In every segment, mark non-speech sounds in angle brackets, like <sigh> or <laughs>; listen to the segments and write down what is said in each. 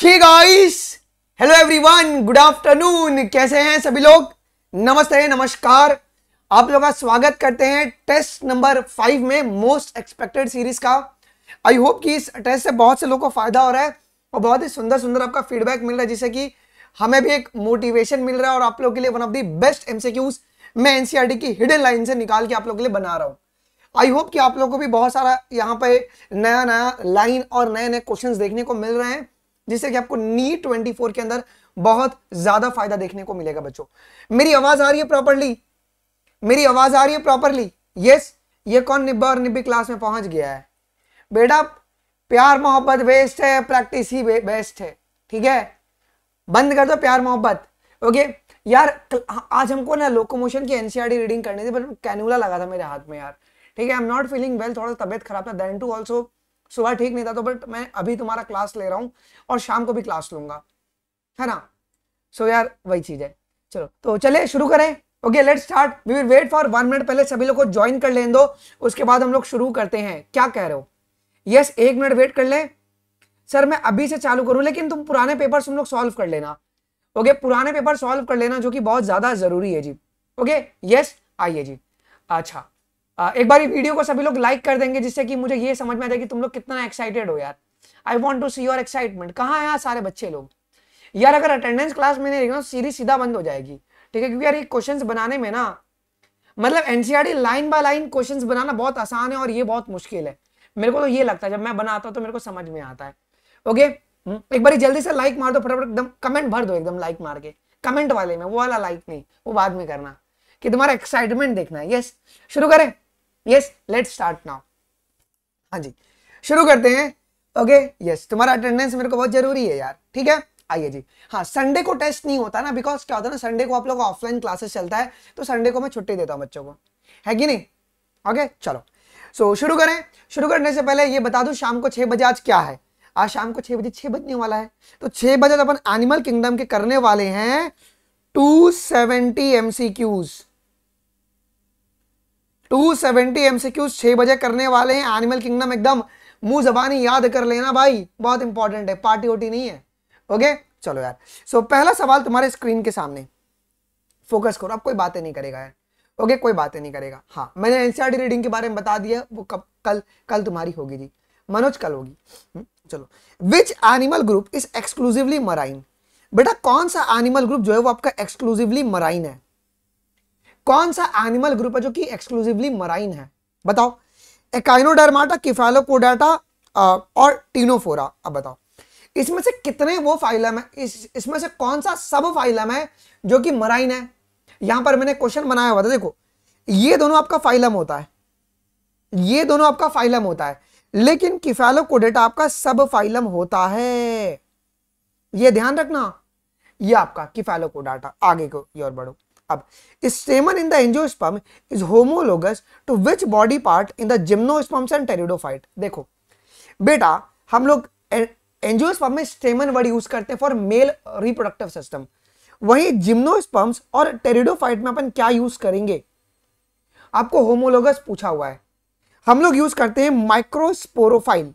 हे guys hello everyone good afternoon कैसे हैं सभी लोग नमस्ते नमस्कार आप लोग का स्वागत करते हैं टेस्ट नंबर फाइव में मोस्ट एक्सपेक्टेड सीरीज का आई होप कि इस टेस्ट से बहुत से लोगों को फायदा हो रहा है और बहुत ही सुंदर सुंदर आपका फीडबैक मिल रहा है जिससे कि हमें भी एक मोटिवेशन मिल रहा है और आप लोग के लिए one of the best MCQs मैं एनसीआरटी e की हिडन लाइन से निकाल के आप लोग के लिए बना रहा हूँ आई होप कि आप लोगों को भी बहुत सारा यहाँ पे नया नया लाइन और नए नए क्वेश्चंस देखने को मिल रहे हैं जिससे कि आपको नी ट्वेंटी फोर के अंदर बहुत ज्यादा फायदा देखने को मिलेगा बच्चों मेरी आवाज आ रही है प्रॉपरली मेरी आवाज आ रही है प्रॉपरली यस ये कौन निब्बा और निब्बी क्लास में पहुंच गया है बेटा प्यार मोहब्बत बेस्ट है प्रैक्टिस ही बेस्ट है ठीक है बंद कर दो प्यार मोहब्बत ओके यार हाँ, आज हमको ना लोकोमोशन की एनसीआरटी रीडिंग e करनी थी बट कैनुला लगा था मेरे हाथ में यार ठीक है I am not feeling well थोड़ा तबियत खराब था देन टू ऑल्सो सुबह ठीक नहीं था तो बट मैं अभी तुम्हारा क्लास ले रहा हूँ और शाम को भी क्लास लूंगा है ना सो so यार वही चीज़ है चलो तो चले शुरू करें okay let start we will wait for one minute पहले सभी लोग को ज्वाइन कर लें दो उसके बाद हम लोग शुरू करते हैं क्या कह रहे हो यस yes, एक मिनट वेट कर लें सर मैं अभी से चालू करूं लेकिन तुम पुराने पेपर तुम लोग सॉल्व कर लेना ओके okay, पुराने पेपर सॉल्व कर लेना जो कि बहुत ज्यादा जरूरी है जी ओके यस आइए जी अच्छा एक बार वीडियो को सभी लोग लाइक कर देंगे जिससे कि मुझे ये समझ में आ जाए कि तुम लोग कितना एक्साइटेड हो यार I want to see your excitement कहाँ यार सारे बच्चे लोग यार अगर अटेंडेंस क्लास नहीं देखना सीरीज सीधा बंद हो जाएगी ठीक है क्योंकि यार ये क्वेश्चंस बनाने में ना मतलब NCR line by line questions बनाना बहुत आसान है और ये बहुत मुश्किल है मेरे को तो ये लगता है जब मैं बनाता हूँ तो मेरे को समझ में आता है ओके हम्म? एक बार जल्दी से लाइक मार दो फटाफट एकदम कमेंट भर दो एकदम लाइक मार के कमेंट वाले में वो वाला लाइक नहीं वो बाद में करना कि तुम्हारा एक्साइटमेंट देखना है यस शुरू करें यस लेट स्टार्ट नाउ हाँ जी शुरू करते हैं ओके यस तुम्हारा अटेंडेंस मेरे को बहुत जरूरी है यार ठीक है आइए जी हाँ संडे को टेस्ट नहीं होता ना बिकॉज क्या होता है ना संडे को आप लोग ऑफलाइन क्लासेस चलता है तो संडे को मैं छुट्टी देता हूँ बच्चों को है कि नहीं ओके चलो सो so, शुरू करें शुरू करने से पहले ये बता दू शाम को छह बजे आज क्या है आज शाम को छह बजे छह बजने वाला है तो छह बजे तो अपन एनिमल किंगडम के करने वाले हैं two seventy MCQs two seventy M C Qs छः बजे करने वाले हैं एनिमल किंगडम एकदम मुंह जबानी याद कर लेना भाई बहुत इंपॉर्टेंट है पार्टी वोटी नहीं है ओके चलो यार सो so, पहला सवाल तुम्हारे स्क्रीन के सामने फोकस करो अब कोई बातें नहीं करेगा यार ओके okay, कोई बातें नहीं करेगा हाँ मैंने एनसीआरटी रीडिंग e के बारे में बता दिया वो कब कल कल तुम्हारी होगी जी मनोज कल होगी हम्म, चलो which animal group is exclusively marine बेटा कौन सा एनिमल ग्रुप जो है वो आपका एक्सक्लूसिवली मराइन है कौन सा एनिमल ग्रुप है जो कि एक्सक्लूसिवली मराइन है बताओ एकाइनोडर्माटा किफेलोकोडाटा और टीनोफोरा अब बताओ इसमें से कितने वो फाइलम है इस इसमें से कौन सा सब फाइलम है जो कि मराइन है यहां पर मैंने क्वेश्चन बनाया हुआ था देखो ये दोनों आपका फाइलम होता है ये दोनों आपका फाइलम होता है लेकिन किफेलोकोडेटा आपका सब फाइलम होता है ये ध्यान रखना ये आपका किफेलोकोडाटा आगे को और बढ़ो अब stamen in the angiosperm is homologous to which body part in the gymnosperms and pteridophyte देखो बेटा हम लोग एंजियोस्पर्म में स्टेमन वर्ड यूज करते हैं फॉर मेल रिप्रोडक्टिव सिस्टम वही जिम्नोस्पर्म्स और टेरिडोफाइट में अपन क्या यूज करेंगे आपको होमोलोगस पूछा हुआ है हम लोग यूज करते हैं माइक्रोस्पोरोफाइल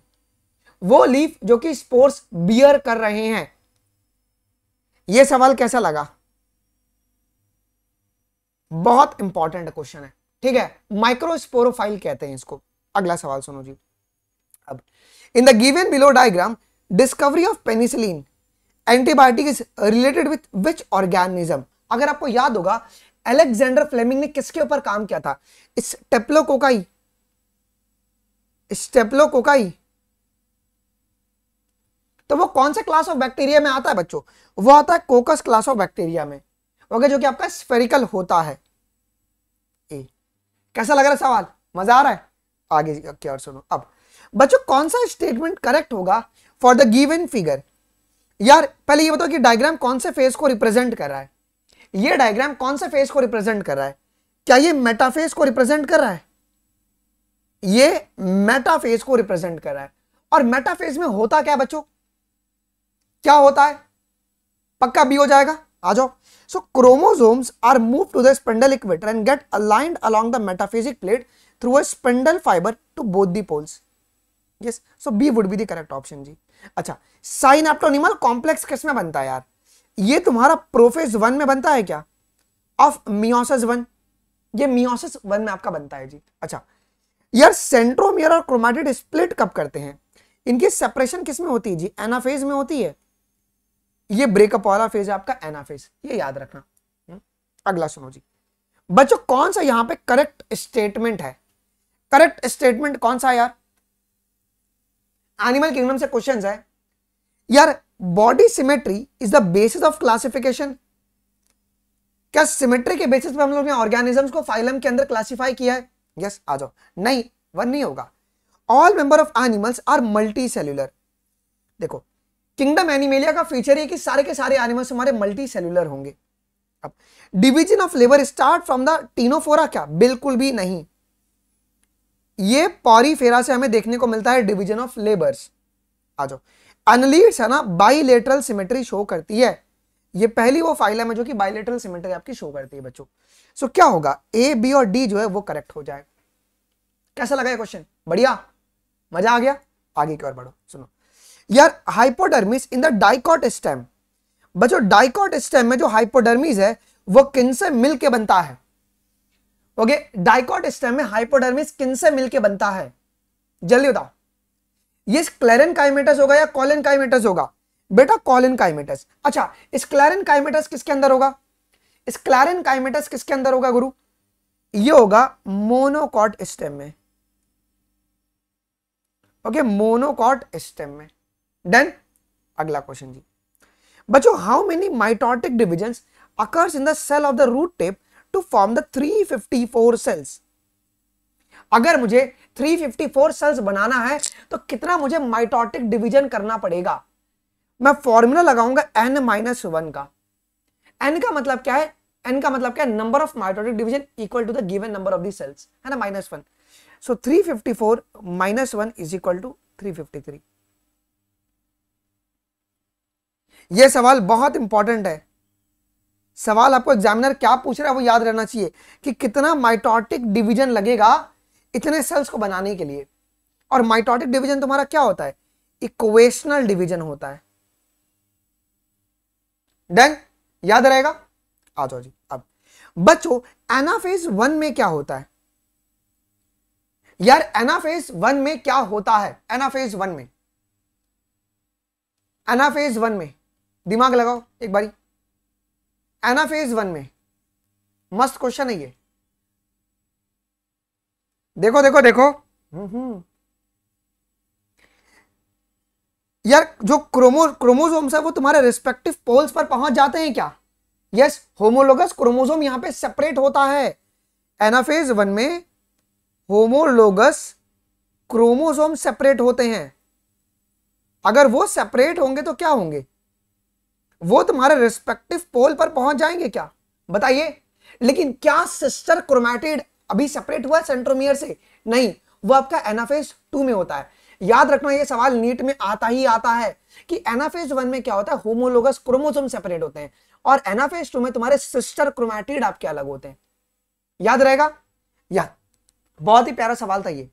वो लीफ जो कि स्पोर्स बियर कर रहे हैं यह सवाल कैसा लगा बहुत इंपॉर्टेंट क्वेश्चन है ठीक है माइक्रोस्पोरोफाइल कहते हैं इसको अगला सवाल सुनो जी अब in the given below diagram discovery of penicillin antibiotic is related with which organism अगर आपको याद होगा एलेक्जेंडर फ्लेमिंग ने किसके ऊपर काम किया था इस टेप्लोकोकाई स्टेप्लोकोकाई तो वो कौन से क्लास ऑफ बैक्टीरिया में आता है बच्चों वो आता है कोकस क्लास ऑफ बैक्टीरिया में ओके जो कि आपका स्फेरिकल होता है ए कैसा लग रहा है सवाल मजा आ रहा है आगे क्या और सुनो अब बच्चों कौन सा स्टेटमेंट करेक्ट होगा फॉर द गिवन फिगर यार पहले ये बताओ कि डायग्राम कौन से फेस को रिप्रेजेंट कर रहा है ये डायग्राम कौन से फेस को रिप्रेजेंट कर रहा है क्या ये मेटाफेस को रिप्रेजेंट कर रहा है ये मेटाफेस को रिप्रेजेंट कर रहा है और मेटाफेस में होता क्या बच्चों क्या होता है पक्का बी हो जाएगा आ जाओ So chromosomes are moved to the spindle equator and get aligned along the metaphysic plate through a spindle fiber to both the poles. Yes, so B would be the correct option जी. अच्छा, synaptonemal complex किस में बनता है यार? ये तुम्हारा prophase one में बनता है क्या? ऑफ मियोसिस वन ये मियोसिस वन में आपका बनता है जी अच्छा यार सेंट्रोमियर और क्रोमैटिड स्प्लिट कब करते हैं इनकी सेपरेशन किस में होती है जी एनाफेज में होती है ये ब्रेकअप वाला फेज है आपका एना फेज ये याद रखना हम्म, अगला सुनो जी बच्चों कौन सा यहां पे करेक्ट स्टेटमेंट है करेक्ट स्टेटमेंट कौन सा यार एनिमल किंगडम से क्वेश्चन है यार body symmetry is the basis of classification क्या सिमेट्री के बेसिस पे हम लोग ने ऑर्गेनिजम्स को फाइलम के अंदर क्लासिफाई किया है यस yes, आ जाओ नहीं वन नहीं होगा all member of animals are multicellular देखो किंगडम एनिमेलिया का फीचर है कि सारे के सारे एनिमल्स हमारे मल्टी सेलुलर होंगे अब division of labour start from the ctenophora क्या बिल्कुल भी नहीं ये पॉरी फेरा से हमें देखने को मिलता है डिवीजन ऑफ लेबर्स आ जाओ एनलीड्स है ना बाइलेटरल सिमेट्री शो करती है ये पहली वो फाइल है जो कि बाइलेटरल सिमेट्री आपकी शो करती है बच्चों सो क्या होगा ए बी और डी जो है वो करेक्ट हो जाए कैसा लगा ये क्वेश्चन बढ़िया मजा आ गया आगे की ओर बढ़ो सुनो यार hypodermis in the dicot stem बच्चों डाइकॉट स्टेम में जो हाइपोडर्मिस है वो किन से मिलके बनता है ओके डाइकॉट स्टेम में हाइपोडर्मिस किन से मिलके बनता है जल्दी बताओ ये क्लेरन काइमेटस होगा या कॉलन काइमेटस होगा बेटा कॉलन काइमेटस अच्छा स्क्लेरन काइमेटस किसके अंदर होगा स्क्लेरन काइमेटस किसके अंदर होगा गुरु ये होगा मोनोकॉट स्टेम में ओके मोनोकॉट स्टेम में डन अगला क्वेश्चन जी बच्चों how many mitotic division occurs in the cell of the root tip to form the 354 cells अगर मुझे 354 सेल्स बनाना है तो कितना मुझे माइटोटिक डिवीजन करना पड़ेगा मैं फॉर्मूला लगाऊंगा एन माइनस वन का एन का मतलब क्या है एन का मतलब क्या है number of mitotic division equal to the given number of the cells है ना minus one so 354 minus one is equal to three fifty three यह सवाल बहुत इंपॉर्टेंट है सवाल आपको एग्जामिनर क्या पूछ रहा है वो याद रहना चाहिए कि कितना माइटोटिक डिवीजन लगेगा इतने सेल्स को बनाने के लिए और माइटोटिक डिवीजन तुम्हारा क्या होता है इक्वेशनल डिवीजन होता है डन याद रहेगा आ जाओ जी अब बच्चों एनाफेज वन में क्या होता है यार एनाफेज वन में क्या होता है एनाफेज वन में एनाफेज वन में दिमाग लगाओ एक बारी एनाफेज वन में मस्त क्वेश्चन है ये देखो देखो देखो यार जो क्रोमो क्रोमोजोम्स है वो तुम्हारे रिस्पेक्टिव पोल्स पर पहुंच जाते हैं क्या यस होमोलोगस क्रोमोजोम यहां पे सेपरेट होता है एनाफेज वन में होमोलोगस क्रोमोजोम सेपरेट होते हैं अगर वो सेपरेट होंगे तो क्या होंगे वो तुम्हारे रिस्पेक्टिव पोल पर पहुंच जाएंगे क्या बताइए लेकिन क्या सिस्टर क्रोमैटिड अभी सेपरेट हुआ सेंट्रोमियर से नहीं वो आपका एनाफेज टू में होता है याद रखना ये सवाल नीट में आता ही आता है कि एनाफेज वन में क्या होता है होमोलोगस क्रोमोसोम सेपरेट होते हैं और एनाफेज टू में तुम्हारे सिस्टर क्रोमैटिड आपके अलग होते हैं याद रहेगा या बहुत ही प्यारा सवाल था ये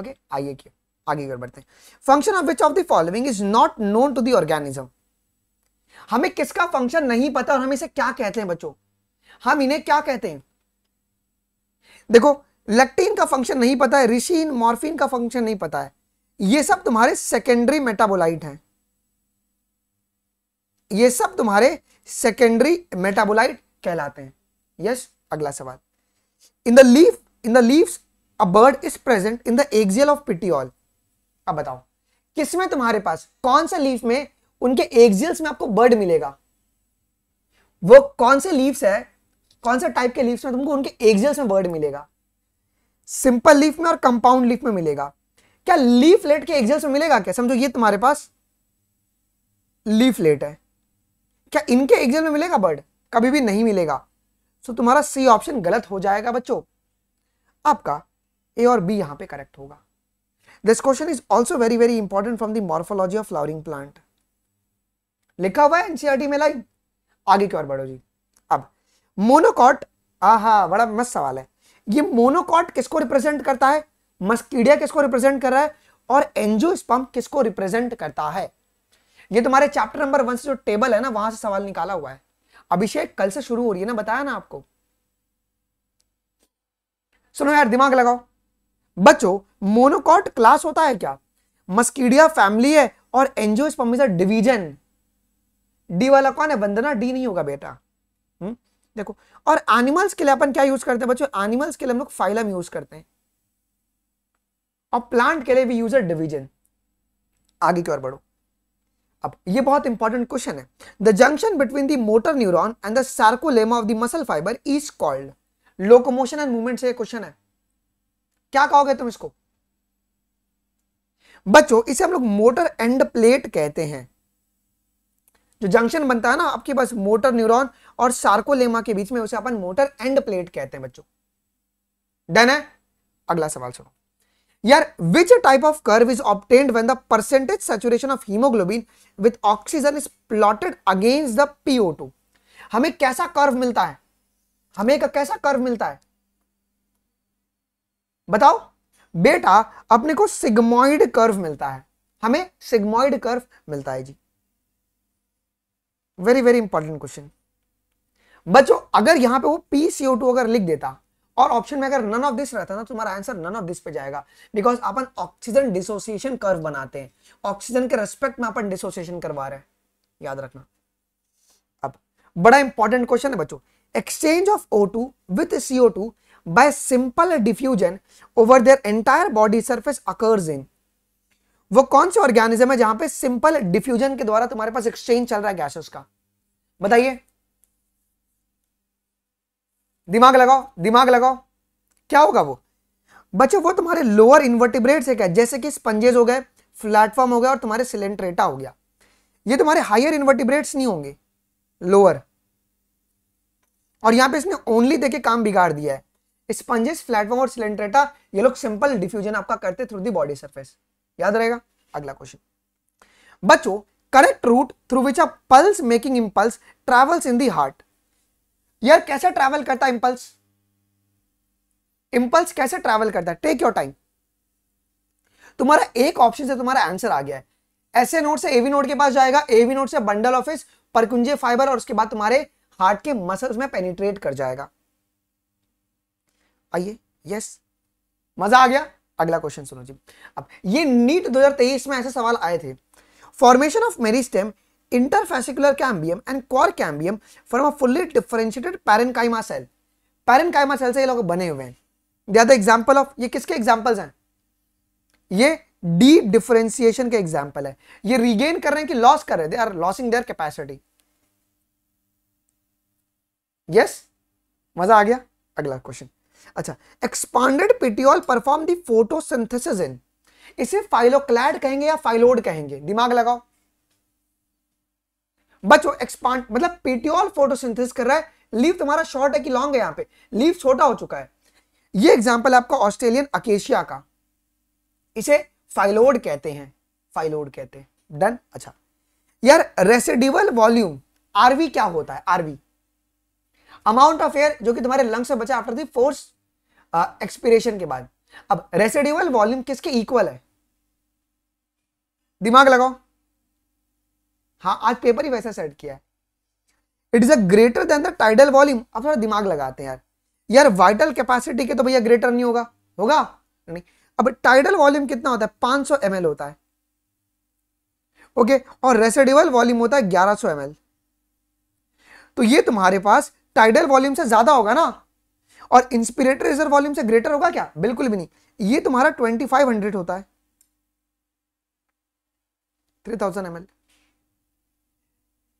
ओके आइए क्यों आगे बढ़ते हैं function of which of the following is not known to the organism हमें किसका फंक्शन नहीं पता और हम इसे क्या कहते हैं बच्चों हम इन्हें क्या कहते हैं देखो लेक्टिन का फंक्शन नहीं पता है रिशीन मॉर्फिन का फंक्शन नहीं पता है ये सब तुम्हारे सेकेंडरी मेटाबोलाइट हैं ये सब तुम्हारे सेकेंडरी मेटाबोलाइट कहलाते हैं यस अगला सवाल in the leaf in the leaves a bud is present in the axil of petiole अब बताओ किसमें तुम्हारे पास कौन सा लीफ में उनके एक्सियल्स में आपको बर्ड मिलेगा वो कौन से लीव्स है कौन से टाइप के लीव्स में तुमको उनके एक्सियल्स में बर्ड मिलेगा सिंपल लीफ में और कंपाउंड लीफ में मिलेगा क्या लीफ लेट के एक्सियल्स में मिलेगा क्या समझो ये तुम्हारे पास लेट है क्या इनके एक्सियल में मिलेगा बर्ड कभी भी नहीं मिलेगा सो तुम्हारा सी ऑप्शन गलत हो जाएगा बच्चों आपका ए और बी यहां पे करेक्ट होगा this question is also very very important from the morphology of flowering plant लिखा हुआ है एनसीआरटी e में लाइन आगे की ओर बढ़ो जी अब मोनोकॉट आहा बड़ा मस्त सवाल है ये मोनोकॉट किसको रिप्रेजेंट करता है मस्कीडिया किसको रिप्रेजेंट कर रहा है और एंजियोस्पर्म किसको रिप्रेजेंट करता है ये तुम्हारे चैप्टर नंबर वन से जो टेबल है ना वहां से सवाल निकाला हुआ है अभिषेक कल से शुरू हो रही है ना बताया ना आपको सुनो यार दिमाग लगाओ बच्चों मोनोकॉट क्लास होता है क्या मस्कीडिया फैमिली है और angiosperm is a division D वाला कौन है वंदना डी नहीं होगा बेटा हुँ? हम्म? देखो और एनिमल्स के लिए अपन क्या यूज करते हैं बच्चों एनिमल्स के लिए हम लोग फाइलम यूज करते हैं और प्लांट के लिए भी यूज डिवीजन आगे की ओर बढ़ो अब ये बहुत इंपॉर्टेंट क्वेश्चन है the junction between the motor neuron and the sarcolemma of the muscle fibre is called locomotion and movement से क्वेश्चन है क्या कहोगे तुम इसको बच्चों इसे हम लोग मोटर एंड प्लेट कहते हैं जो जंक्शन बनता है ना आपके पास मोटर न्यूरॉन और सार्कोलेमा के बीच में उसे अपन मोटर एंड प्लेट कहते हैं बच्चों डन है अगला सवाल सुनो यार which type of curve is obtained when the percentage saturation of haemoglobin with oxygen is plotted against the PO हमें कैसा कर्व मिलता है हमें का कैसा कर्व मिलता है बताओ बेटा अपने को सिग्मोइड कर्व मिलता है हमें सिग्मोइड कर्व मिलता है जी वेरी वेरी इंपॉर्टेंट क्वेश्चन बच्चों अगर यहां पे वो पी सीओ टू अगर लिख देता और ऑप्शन में अगर नन ऑफ दिस रहता ना तो तुम्हारा आंसर नन ऑफ दिस पे जाएगा बिकॉज अपन ऑक्सीजन डिसोसिएशन कर्व बनाते हैं ऑक्सीजन के रेस्पेक्ट में अपन डिसोसिएशन करवा रहे हैं याद रखना अब बड़ा इंपॉर्टेंट क्वेश्चन है बच्चों exchange of O two with CO two by simple diffusion over their entire body surface occurs in वो कौन से ऑर्गेनिज्म है जहां पे सिंपल डिफ्यूजन के द्वारा तुम्हारे पास एक्सचेंज चल रहा है गैसेस का बताइए दिमाग लगाओ दिमाग लगाओ क्या होगा वो बच्चे वो तुम्हारे लोअर इन्वर्टिब्रेट एक है जैसे कि स्पंजेस हो गए फ्लैटफॉर्म हो गया और तुम्हारे सिलेंट्रेटा हो गया ये तुम्हारे हायर इन्वर्टिब्रेट्स नहीं होंगे लोअर और यहां पे इसने ओनली देखे काम बिगाड़ दिया है स्पंजेस फ्लैटफॉर्म और सिलेंट्रेटा ये लोग सिंपल डिफ्यूजन आपका करते थ्रू दी बॉडी सर्फेस याद रहेगा अगला क्वेश्चन बच्चों correct route through which a pulse making impulse travels in the heart यार कैसे ट्रैवल करता है इंपल्स इंपल्स कैसे ट्रैवल करता है टेक योर टाइम तुम्हारा एक ऑप्शन से तुम्हारा आंसर आ गया है ऐसे नोट से एवी नोट के पास जाएगा एवी नोट से बंडल ऑफिस परकुंजे फाइबर और उसके बाद तुम्हारे हार्ट के मसल्स में पेनिट्रेट कर जाएगा आइए यस मजा आ गया अगला क्वेश्चन सुनो जी अब ये नीट 2023 में ऐसे सवाल आए थे formation of meristem interfascicular cambium and cork cambium from a fully differentiated parenchyma cell parenchyma cell से ये लोग बने हुए हैं दे आर एग्जांपल ऑफ ये किसके एग्जांपल्स हैं ये डी डिफरेंशिएशन के एग्जांपल है ये रीगेन कर रहे हैं कि लॉस कर रहे हैं they are losing their capacity yes मजा आ गया अगला क्वेश्चन अच्छा expanded petiole perform the photosynthesis in इसे फाइलोक्लैड कहेंगे या फाइलोड कहेंगे दिमाग लगाओ बच्चों एक्सपांड मतलब पिटियोल फोटोसिंथेसिस कर रहा है लीव तुम्हारा शॉर्ट है कि लॉन्ग है यहां पे लीव छोटा हो चुका है ये एग्जाम्पल आपका ऑस्ट्रेलियन अकेशिया का इसे फाइलोड कहते हैं फाइलोड कहते हैं डन अच्छा यार रेसिडिवल वॉल्यूम आरवी क्या होता है आरवी अमाउंट ऑफ एयर जो कि तुम्हारे लंग्स से बचा आफ्टर दी फोर्स एक्सपीरेशन के बाद अब रेसिड्यूअल वॉल्यूम किसके इक्वल है दिमाग लगाओ हाँ आज पेपर ही वैसा सेट किया है it is a greater than the tidal volume अब थोड़ा दिमाग लगाते हैं यार यार वाइटल कैपेसिटी के तो भैया ग्रेटर नहीं होगा होगा नहीं अब टाइडल वॉल्यूम कितना होता है 500 सौ होता है ओके और रेसिडिवल वॉल्यूम होता है 1100 सौ तो ये तुम्हारे पास टाइडल वॉल्यूम से ज्यादा होगा ना और इंस्पिरेटर रिजर्व वॉल्यूम से ग्रेटर होगा क्या बिल्कुल भी नहीं ये तुम्हारा 2500 होता है 3000 थाउजेंड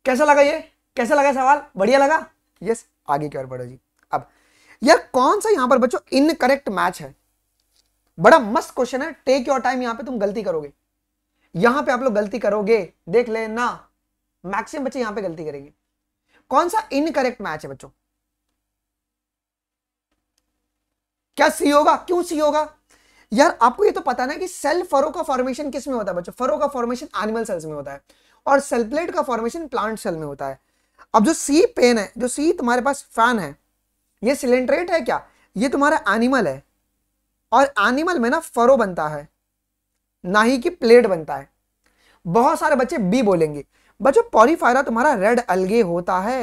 कैसा लगा ये कैसा लगा सवाल बढ़िया लगा यस आगे की ओर बढ़ो जी अब यार कौन सा यहां पर बच्चों इनकरेक्ट मैच है बड़ा मस्त क्वेश्चन है टेक योर टाइम यहां पे तुम गलती करोगे यहां पे आप लोग गलती करोगे देख लेना मैक्सिमम बच्चे यहां पे गलती करेंगे कौन सा इनकरेक्ट मैच है बच्चों क्या सी होगा क्यों सी होगा यार आपको ये तो पता ना कि सेल फरो का फॉर्मेशन किस में होता है बच्चों फरो का फॉर्मेशन एनिमल सेल्स में होता है और सेल प्लेट का फॉर्मेशन प्लांट सेल में होता है अब जो सी पेन है जो सी तुम्हारे पास फैन है ये सिलेंड्रेट है क्या ये तुम्हारा एनिमल है और एनिमल में ना फरो बनता है ना ही कि प्लेट बनता है बहुत सारे बच्चे बी बोलेंगे बच्चों पॉलीफायरा तुम्हारा रेड अलगे होता है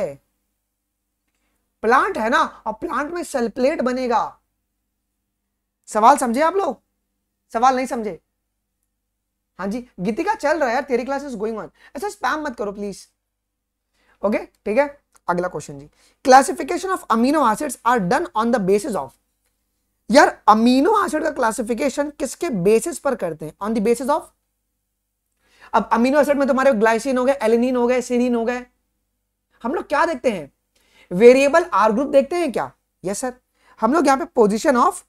प्लांट है ना और प्लांट में सेल प्लेट बनेगा सवाल समझे आप लोग सवाल नहीं समझे हाँ जी गीतिका चल रहा है यार तेरी क्लास इज गोइंग ऑन ऐसा स्पैम मत करो प्लीज ओके ठीक है अगला क्वेश्चन जी classification of amino acids are done on the basis of यार अमीनो एसिड का क्लासिफिकेशन किसके बेसिस पर करते हैं ऑन द बेसिस ऑफ अब अमीनो एसिड में तुम्हारे ग्लाइसिन हो गए एलिनिन हो गए सिनिन हो गए हम लोग क्या देखते हैं वेरिएबल आर ग्रुप देखते हैं क्या यस सर हम लोग यहाँ पे position of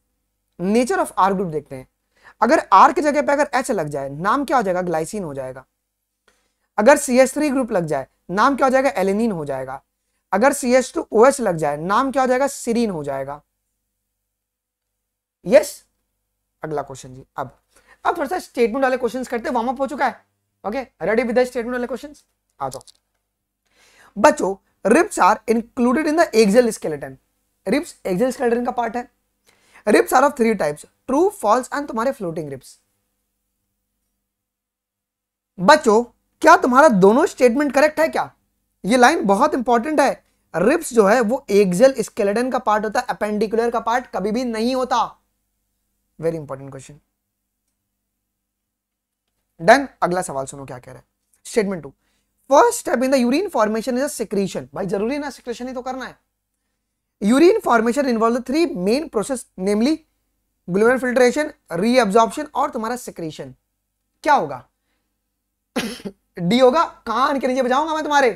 nature of R group देखते हैं अगर आर के जगह पे अगर एच लग जाए नाम क्या हो जाएगा ग्लाइसिन हो जाएगा अगर सी एस थ्री ग्रुप लग जाए नाम क्या हो जाएगा एलिनिन हो जाएगा अगर C S two O H लग जाए नाम क्या हो जाएगा सीरीन हो जाएगा यस yes? अगला क्वेश्चन जी अब अब थोड़ा सा स्टेटमेंट वाले क्वेश्चन करते वार्म अप हो चुका है ओके रेडी विद स्टेटमेंट वाले क्वेश्चन आ जाओ बच्चों ribs are included in the axial skeleton ribs axial skeleton का पार्ट है ribs are of three types true false and तुम्हारे फ्लोटिंग रिप्स बच्चों क्या तुम्हारा दोनों स्टेटमेंट करेक्ट है क्या ये लाइन बहुत इंपॉर्टेंट है रिप्स जो है वो एक्जल स्केलेटन का पार्ट होता है अपेंडिकुलर का पार्ट कभी भी नहीं होता वेरी इंपॉर्टेंट क्वेश्चन डन अगला सवाल सुनो क्या कह रहे हैं statement two first step in the urine formation is a secretion भाई जरूरी ना सिक्रीशन ही तो करना है urine formation involves the three main process namely global filtration reabsorption और तुम्हारा सिक्रीशन क्या होगा डी <coughs> होगा कान के नीचे बजाऊंगा मैं तुम्हारे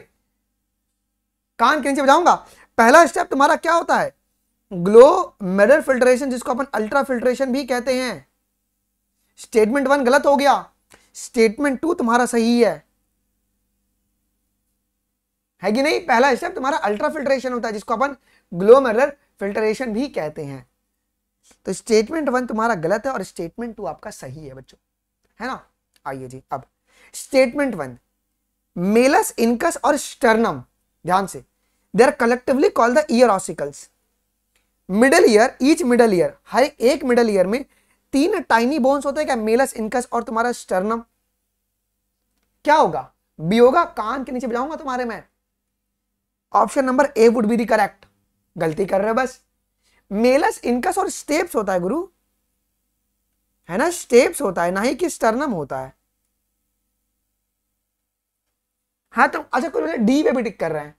कान के नीचे बजाऊंगा पहला स्टेप तुम्हारा क्या होता है ग्लो मेडल फिल्ट्रेशन जिसको अपन अल्ट्रा फिल्ट्रेशन भी कहते हैं स्टेटमेंट वन गलत हो गया स्टेटमेंट टू तुम्हारा सही है है कि नहीं पहला स्टेप तुम्हारा अल्ट्रा फिल्ट्रेशन होता है जिसको अपन ग्लोमेरुलर फिल्ट्रेशन भी कहते हैं तो स्टेटमेंट वन तुम्हारा गलत है और स्टेटमेंट टू आपका सही है बच्चों है ना आइए जी अब स्टेटमेंट वन मेलस इनकस और स्टर्नम ध्यान से they are collectively call the ear ossicles middle ear each middle ear हर एक मिडल ईयर में तीन टाइनी बोन्स होते हैं क्या मेलस इनकस और तुम्हारा स्टर्नम क्या होगा बी होगा कान के नीचे बजाऊंगा तुम्हारे में option number A would be the correct गलती कर रहे हो बस मेलस इनकस और स्टेप्स होता है गुरु है ना स्टेप्स होता है ना ही कि स्टर्नम होता है हाँ तो अच्छा कुछ डी पे भी टिक कर रहे हैं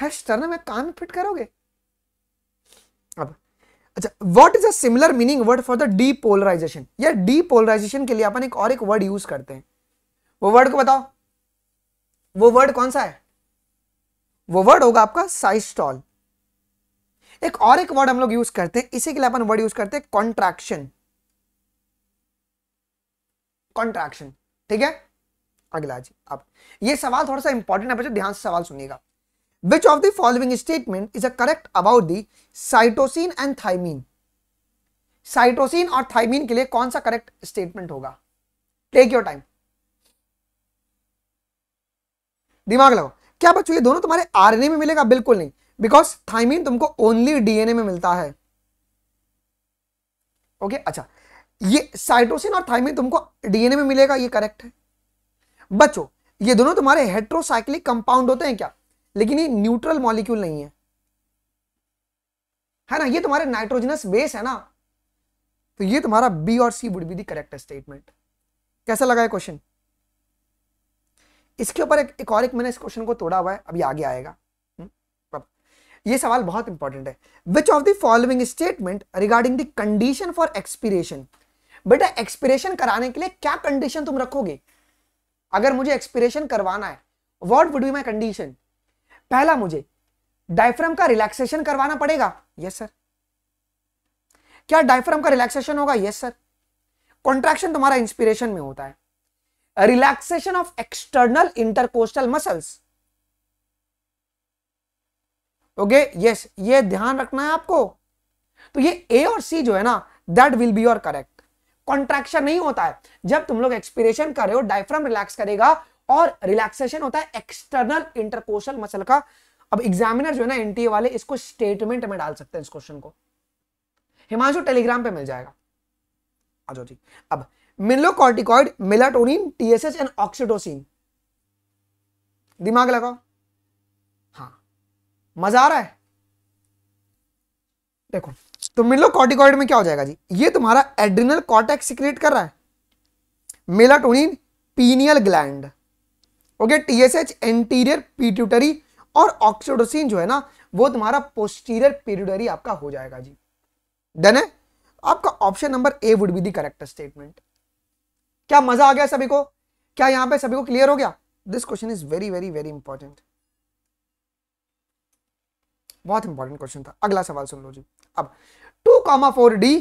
है स्टर्नम है कान फिट करोगे अब अच्छा what is a similar meaning word for the depolarisation या डी पोलराइजेशन के लिए अपन एक और एक वर्ड यूज करते हैं वो वर्ड को बताओ वो वर्ड कौन सा है वो वर्ड होगा आपका साइस्टॉल एक और एक वर्ड हम लोग यूज करते हैं इसी के लिए अपन वर्ड यूज करते हैं कॉन्ट्रैक्शन कॉन्ट्रैक्शन ठीक है अगला जी आप ये सवाल थोड़ा सा इंपॉर्टेंट है बच्चों ध्यान से सवाल सुनिएगा which of the following statement is a correct about the cytosine and thymine cytosine और थाइमीन के लिए कौन सा करेक्ट स्टेटमेंट होगा टेक योर टाइम दिमाग लगाओ क्या बच्चों ये दोनों तुम्हारे आरएनए में मिलेगा बिल्कुल नहीं बिकॉज थाइमिन तुमको ओनली डीएनए में मिलता है ओके okay, अच्छा ये साइटोसिन और थाइमिन तुमको डीएनए में मिलेगा ये करेक्ट है बच्चों ये दोनों तुम्हारे हेट्रोसाइक्लिक कंपाउंड होते हैं क्या लेकिन ये न्यूट्रल मॉलिक्यूल नहीं है है ना ये तुम्हारे नाइट्रोजनस बेस है ना तो ये तुम्हारा बी और C would be the correct statement कैसा लगा है क्वेश्चन इसके ऊपर एक, एक और एक मैंने इस क्वेश्चन को तोड़ा हुआ है अभी आगे आएगा ये सवाल बहुत इंपॉर्टेंट है which of the following statement regarding the condition for expiration बेटा एक्सपीरेशन कराने के लिए क्या कंडीशन तुम रखोगे अगर मुझे एक्सपीरेशन करवाना है what would be my condition पहला मुझे डायफ्रम का रिलैक्सेशन करवाना पड़ेगा यस सर क्या डायफ्रम का रिलैक्सेशन होगा यस सर कॉन्ट्रैक्शन तुम्हारा इंस्पिरेशन में होता है relaxation of external intercostal muscles okay yes ये ध्यान रखना है आपको तो ये ए और सी जो है ना that will be your correct contraction नहीं होता है जब तुम लोग एक्सपीरेशन कर रहे हो डायफ्राम रिलैक्स करेगा और रिलैक्सेशन होता है एक्सटर्नल इंटरकोशल मसल का अब एग्जामिनर जो है ना एनटीए वाले इसको स्टेटमेंट में डाल सकते हैं इस क्वेश्चन को हिमांशु टेलीग्राम पे मिल जाएगा आ जाओ जी अब mineralocorticoid melatonin TSH and oxytocin दिमाग लगाओ मजा आ रहा है देखो तो मिलो कॉर्टिकॉइड में क्या हो जाएगा जी ये तुम्हारा एड्रिनल कॉर्टेक्स सिक्रिएट कर रहा है melatonin pineal gland okay TSH anterior pituitary और ऑक्सीडोसिन जो है ना वो तुम्हारा पोस्टीरियर पीट्यूटरी आपका हो जाएगा जी डन है आपका option number A would be the correct statement क्या मजा आ गया सभी को क्या यहां पे सभी को क्लियर हो गया this question is very very very important बहुत इंपॉर्टेंट क्वेश्चन था अगला सवाल सुन लो जी अब two comma four D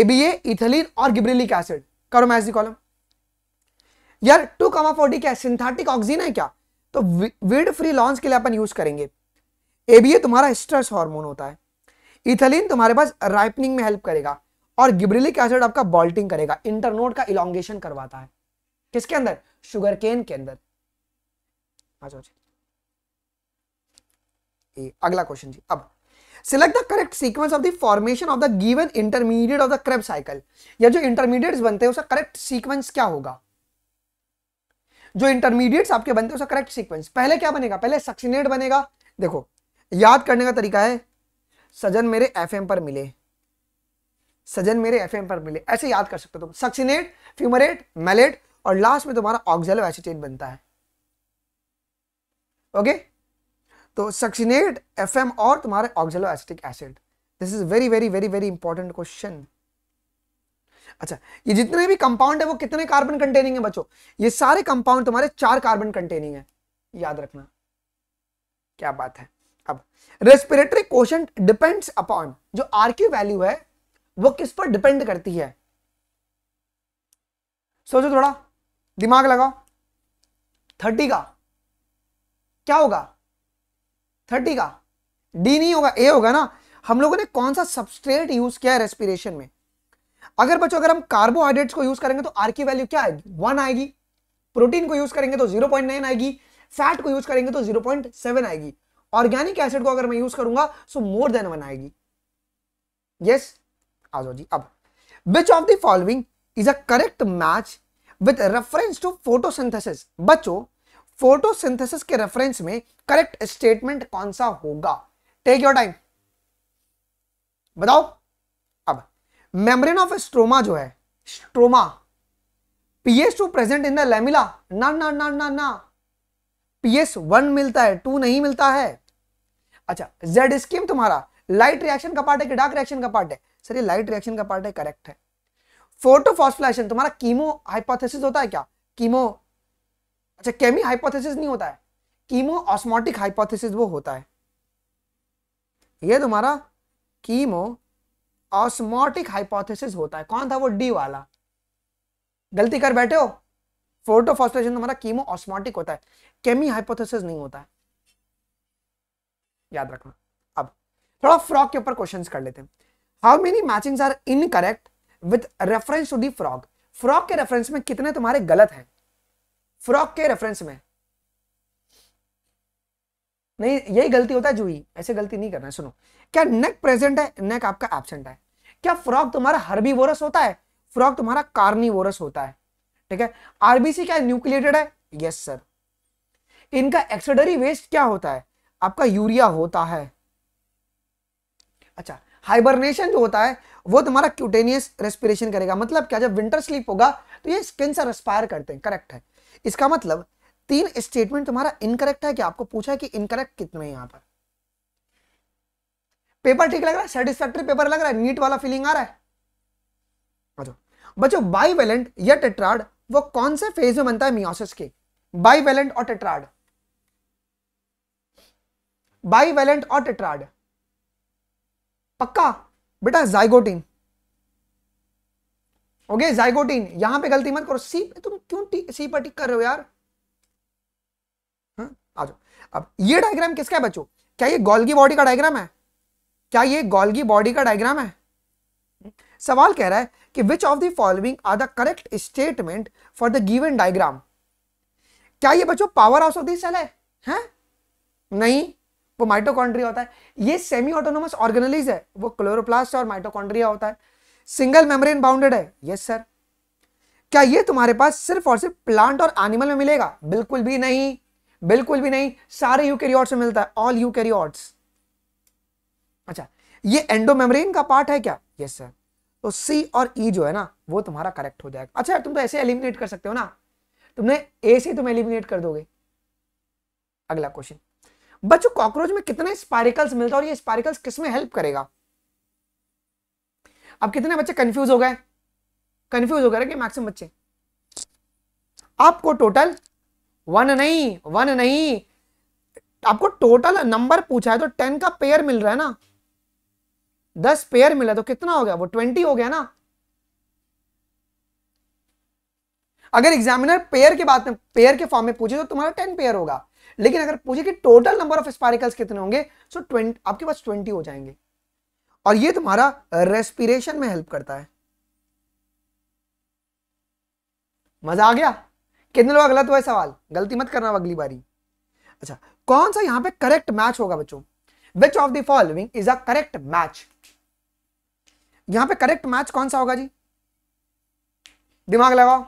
ABA ethylene और गिब्रिलिक एसिड करो मैं दी कॉलम यार टू कॉमा फोर डी क्या सिंथेटिक ऑक्सीजन है क्या तो विड फ्री लॉन्च के लिए अपन यूज करेंगे एबीए तुम्हारा स्ट्रेस हार्मोन होता है इथलिन तुम्हारे पास राइपनिंग में हेल्प करेगा और गिब्रिलिक एसिड आपका बॉल्टिंग करेगा इंटरनोड का इलांगेशन करवाता है किसके अंदर शुगर केन के अंदर आ जाओ जी ए अगला क्वेश्चन जी अब select the correct sequence of the formation of the given intermediate of the Krebs cycle या जो इंटरमीडिएट्स बनते हैं उसका करेक्ट सीक्वेंस क्या होगा जो इंटरमीडिएट्स आपके बनते हैं उसका करेक्ट सीक्वेंस पहले क्या बनेगा पहले सक्सिनेट बनेगा देखो याद करने का तरीका है सजन मेरे एफएम पर मिले सजन मेरे एफएम पर मिले ऐसे याद कर सकते हो तुम सक्सिनेट फ्यूमरेट मेलेट और लास्ट में तुम्हारा ऑक्जेलो एसिटेट बनता है ओके okay? तो सक्सिनेट एफ एम और तुम्हारे oxaloacetic acid this is very very very very important question अच्छा ये जितने भी कंपाउंड है वो कितने कार्बन कंटेनिंग है बच्चों ये सारे कंपाउंड तुम्हारे चार कार्बन कंटेनिंग है याद रखना क्या बात है अब रेस्पिरेटरी क्वेश्चन डिपेंड्स अपॉन जो आर क्यू वैल्यू है वो किस पर डिपेंड करती है सोचो थोड़ा दिमाग लगाओ थर्टी का क्या होगा थर्टी का डी नहीं होगा ए होगा ना हम लोगों ने कौन सा सबस्ट्रेट यूज किया है रेस्पिरेशन में अगर बच्चों अगर हम कार्बोहाइड्रेट को यूज करेंगे तो आर की वैल्यू क्या आएगी वन आएगी प्रोटीन को यूज करेंगे तो जीरो पॉइंट नाइन आएगी फैट को यूज करेंगे तो जीरो पॉइंट सेवन आएगी ऑर्गेनिक एसिड को अगर मैं यूज करूंगा सो मोर देन वन आएगी यस आज जी अब which of the following is a correct match with reference to photosynthesis बच्चों फोटोसिंथेसिस के रेफरेंस में करेक्ट स्टेटमेंट कौन सा होगा टेक योर टाइम बताओ अब मेम्ब्रेन ऑफ स्ट्रोमा जो है stroma PS two present in the lamella ना ना ना ना ना पीएस वन मिलता है टू नहीं मिलता है अच्छा जेड स्कीम तुम्हारा लाइट रिएक्शन का पार्ट है कि डार्क रिएक्शन का पार्ट है सर ये लाइट रिएक्शन का पार्ट है करेक्ट है फोटोफॉस्फिलेशन तुम्हारा कीमो हाइपोथेसिस होता है क्या कीमो अच्छा केमी हाइपोथेसिस नहीं होता है कीमो ऑस्मोटिक हाइपोथेसिस वो होता है ये तुम्हारा कीमो ऑस्मोटिक हाइपोथेसिस होता है कौन था वो डी वाला गलती कर बैठे हो फोटोफॉस्फोरेशन तुम्हारा कीमो ऑस्मोटिक होता है केमी हाइपोथेसिस नहीं होता है याद रखना अब थोड़ा फ्रॉग के ऊपर क्वेश्चन कर लेते हैं how many matchings are incorrect with reference to the frog frog के रेफरेंस में कितने तुम्हारे गलत हैं फ्रॉक के रेफरेंस में नहीं यही गलती होता है जूही ऐसे गलती नहीं करना सुनो क्या नेक प्रेजेंट है नेक आपका एबसेंट है क्या फ्रॉक तुम्हारा हर्बीवोरस होता है फ्रॉक तुम्हारा कार्निवोरस होता है ठीक है आरबीसी क्या न्यूक्लिएटेड है यस सर इनका एक्सडरी वेस्ट क्या होता है आपका यूरिया होता है अच्छा हाइबरनेशन जो होता है वो तुम्हारा क्यूटेनियस रेस्पिरेशन करेगा मतलब क्या जब विंटर स्लीप होगा तो ये स्किन से रेस्पायर करते हैं करेक्ट है इसका मतलब तीन स्टेटमेंट तुम्हारा इनकरेक्ट है कि आपको पूछा है कि इनकरेक्ट कितने यहां पर पेपर ठीक लग रहा है सेटिस्फैक्ट्री पेपर लग रहा है नीट वाला फीलिंग आ रहा है बच्चों बाइवेलेंट या टेट्राड वो कौन से फेज में बनता है मियोसिस के बाइवेलेंट और टेट्राड बाइवेलेंट और टेट्राड पक्का बेटा जाइगोटीन ओके जाइगोटीन यहां पे गलती मत करो सी पे तुम क्यों सी पर टिक कर रहे हो यार हाँ, आ जाओ अब ये डायग्राम किसका है बच्चों क्या ये गोल्गी बॉडी का डायग्राम है क्या ये गोल्गी बॉडी का डायग्राम है सवाल कह रहा है कि which of the following are the correct statement for the given diagram क्या ये बच्चों powerhouse of the cell है हैं हाँ? नहीं वो माइटोकॉन्ड्रिया होता है ये सेमी ऑटोनोमस ऑर्गेनलिज है वो क्लोरोप्लास्ट और माइटोकॉन्ड्रिया होता है सिंगल मेम्ब्रेन बाउंडेड है यस सर क्या ये तुम्हारे पास सिर्फ और सिर्फ प्लांट और एनिमल में मिलेगा बिल्कुल भी नहीं बिल्कुल भी नहीं सारे यूकेरियोट्स में मिलता है ऑल यूकेरियोट्स अच्छा ये एंडोमेम्ब्रेन का पार्ट है क्या यस सर तो सी और ई e जो है ना वो तुम्हारा करेक्ट हो जाएगा अच्छा तुम तो ऐसे एलिमिनेट कर सकते हो ना तुमने ए से तुम एलिमिनेट कर दोगे अगला क्वेश्चन बच्चों कॉकरोच में कितने स्पारिकल्स मिलता है और ये स्पारिकल्स किसमें हेल्प करेगा अब कितने बच्चे कंफ्यूज हो गए कंफ्यूज हो गए कि मैक्सिमम बच्चे आपको टोटल वन नहीं वन नहीं आपको टोटल नंबर पूछा है तो टेन का पेयर मिल रहा है ना दस पेयर मिला तो कितना हो गया वो ट्वेंटी हो गया ना अगर एग्जामिनर पेयर के बाद में पेयर के फॉर्म में पूछे तो तुम्हारा टेन पेयर होगा लेकिन अगर पूछे कि टोटल नंबर ऑफ स्पारिकल्स कितने होंगे सो so ट्वेंटी आपके पास ट्वेंटी हो जाएंगे और ये तुम्हारा रेस्पिरेशन में हेल्प करता है मजा आ गया कितने लोग गलत हुआ सवाल गलती मत करना अगली बारी अच्छा कौन सा यहां पे करेक्ट मैच होगा बच्चों which of the following is a correct match यहां पे करेक्ट मैच कौन सा होगा जी दिमाग लगाओ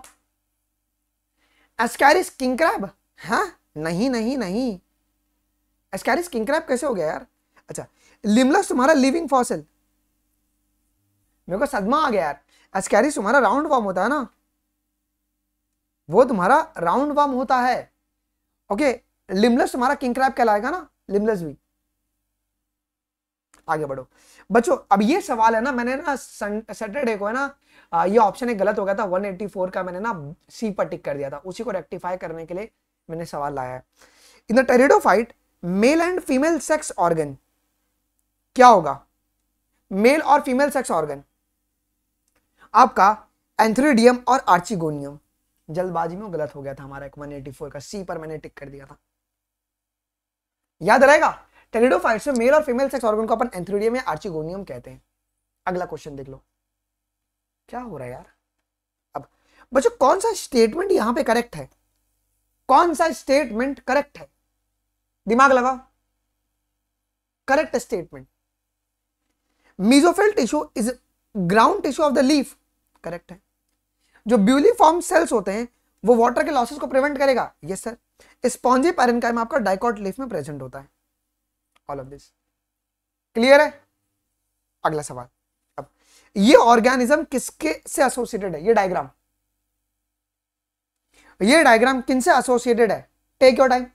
एस्कैरिस किंग क्रैब है नहीं नहीं नहीं एस्कैरिस किंग क्रैब कैसे हो गया यार लिमलस तुम्हारा लिविंग फॉसिल मेरे को सदमा आ गया यार तुम्हारा राउंड फॉर्म होता है ना वो तुम्हारा राउंड फॉर्म होता है ओके लिमलस तुम्हारा किंग क्रैप कहलाएगा ना लिमलस भी आगे बढ़ो बच्चों अब ये सवाल है ना मैंने ना सैटरडे को है ना ये ऑप्शन एक गलत हो गया था 184 का मैंने ना सी पर टिक कर दिया था उसी को रेक्टिफाई करने के लिए मैंने सवाल लाया है in the pteridophyte male and female sex organ क्या होगा मेल और फीमेल सेक्स ऑर्गन आपका एंथ्रीडियम और आर्चिगोनियम जल्दबाजी में गलत हो गया था हमारा एक 184 का सी पर मैंने टिक कर दिया था याद रहेगा टेरिडोफाइट्स में मेल और फीमेल सेक्स ऑर्गन को अपन एंथ्रीडियम या आर्चिगोनियम कहते हैं अगला क्वेश्चन देख लो क्या हो रहा है यार अब बच्चों कौन सा स्टेटमेंट यहां पे करेक्ट है कौन सा स्टेटमेंट करेक्ट है दिमाग लगाओ correct statement mesophyll tissue is ground tissue of the leaf correct है जो ब्यूलीफॉर्म सेल्स होते हैं वो वाटर के लॉसेस को प्रिवेंट करेगा यस सर स्पॉन्जी पेरेनकाइम आपका डाइकॉट लीफ में प्रेजेंट होता है ऑल ऑफ दिस क्लियर है अगला सवाल अब ये ऑर्गेनिज्म किसके से एसोसिएटेड है ये डायग्राम ये डायग्राम किन से एसोसिएटेड है टेक योर टाइम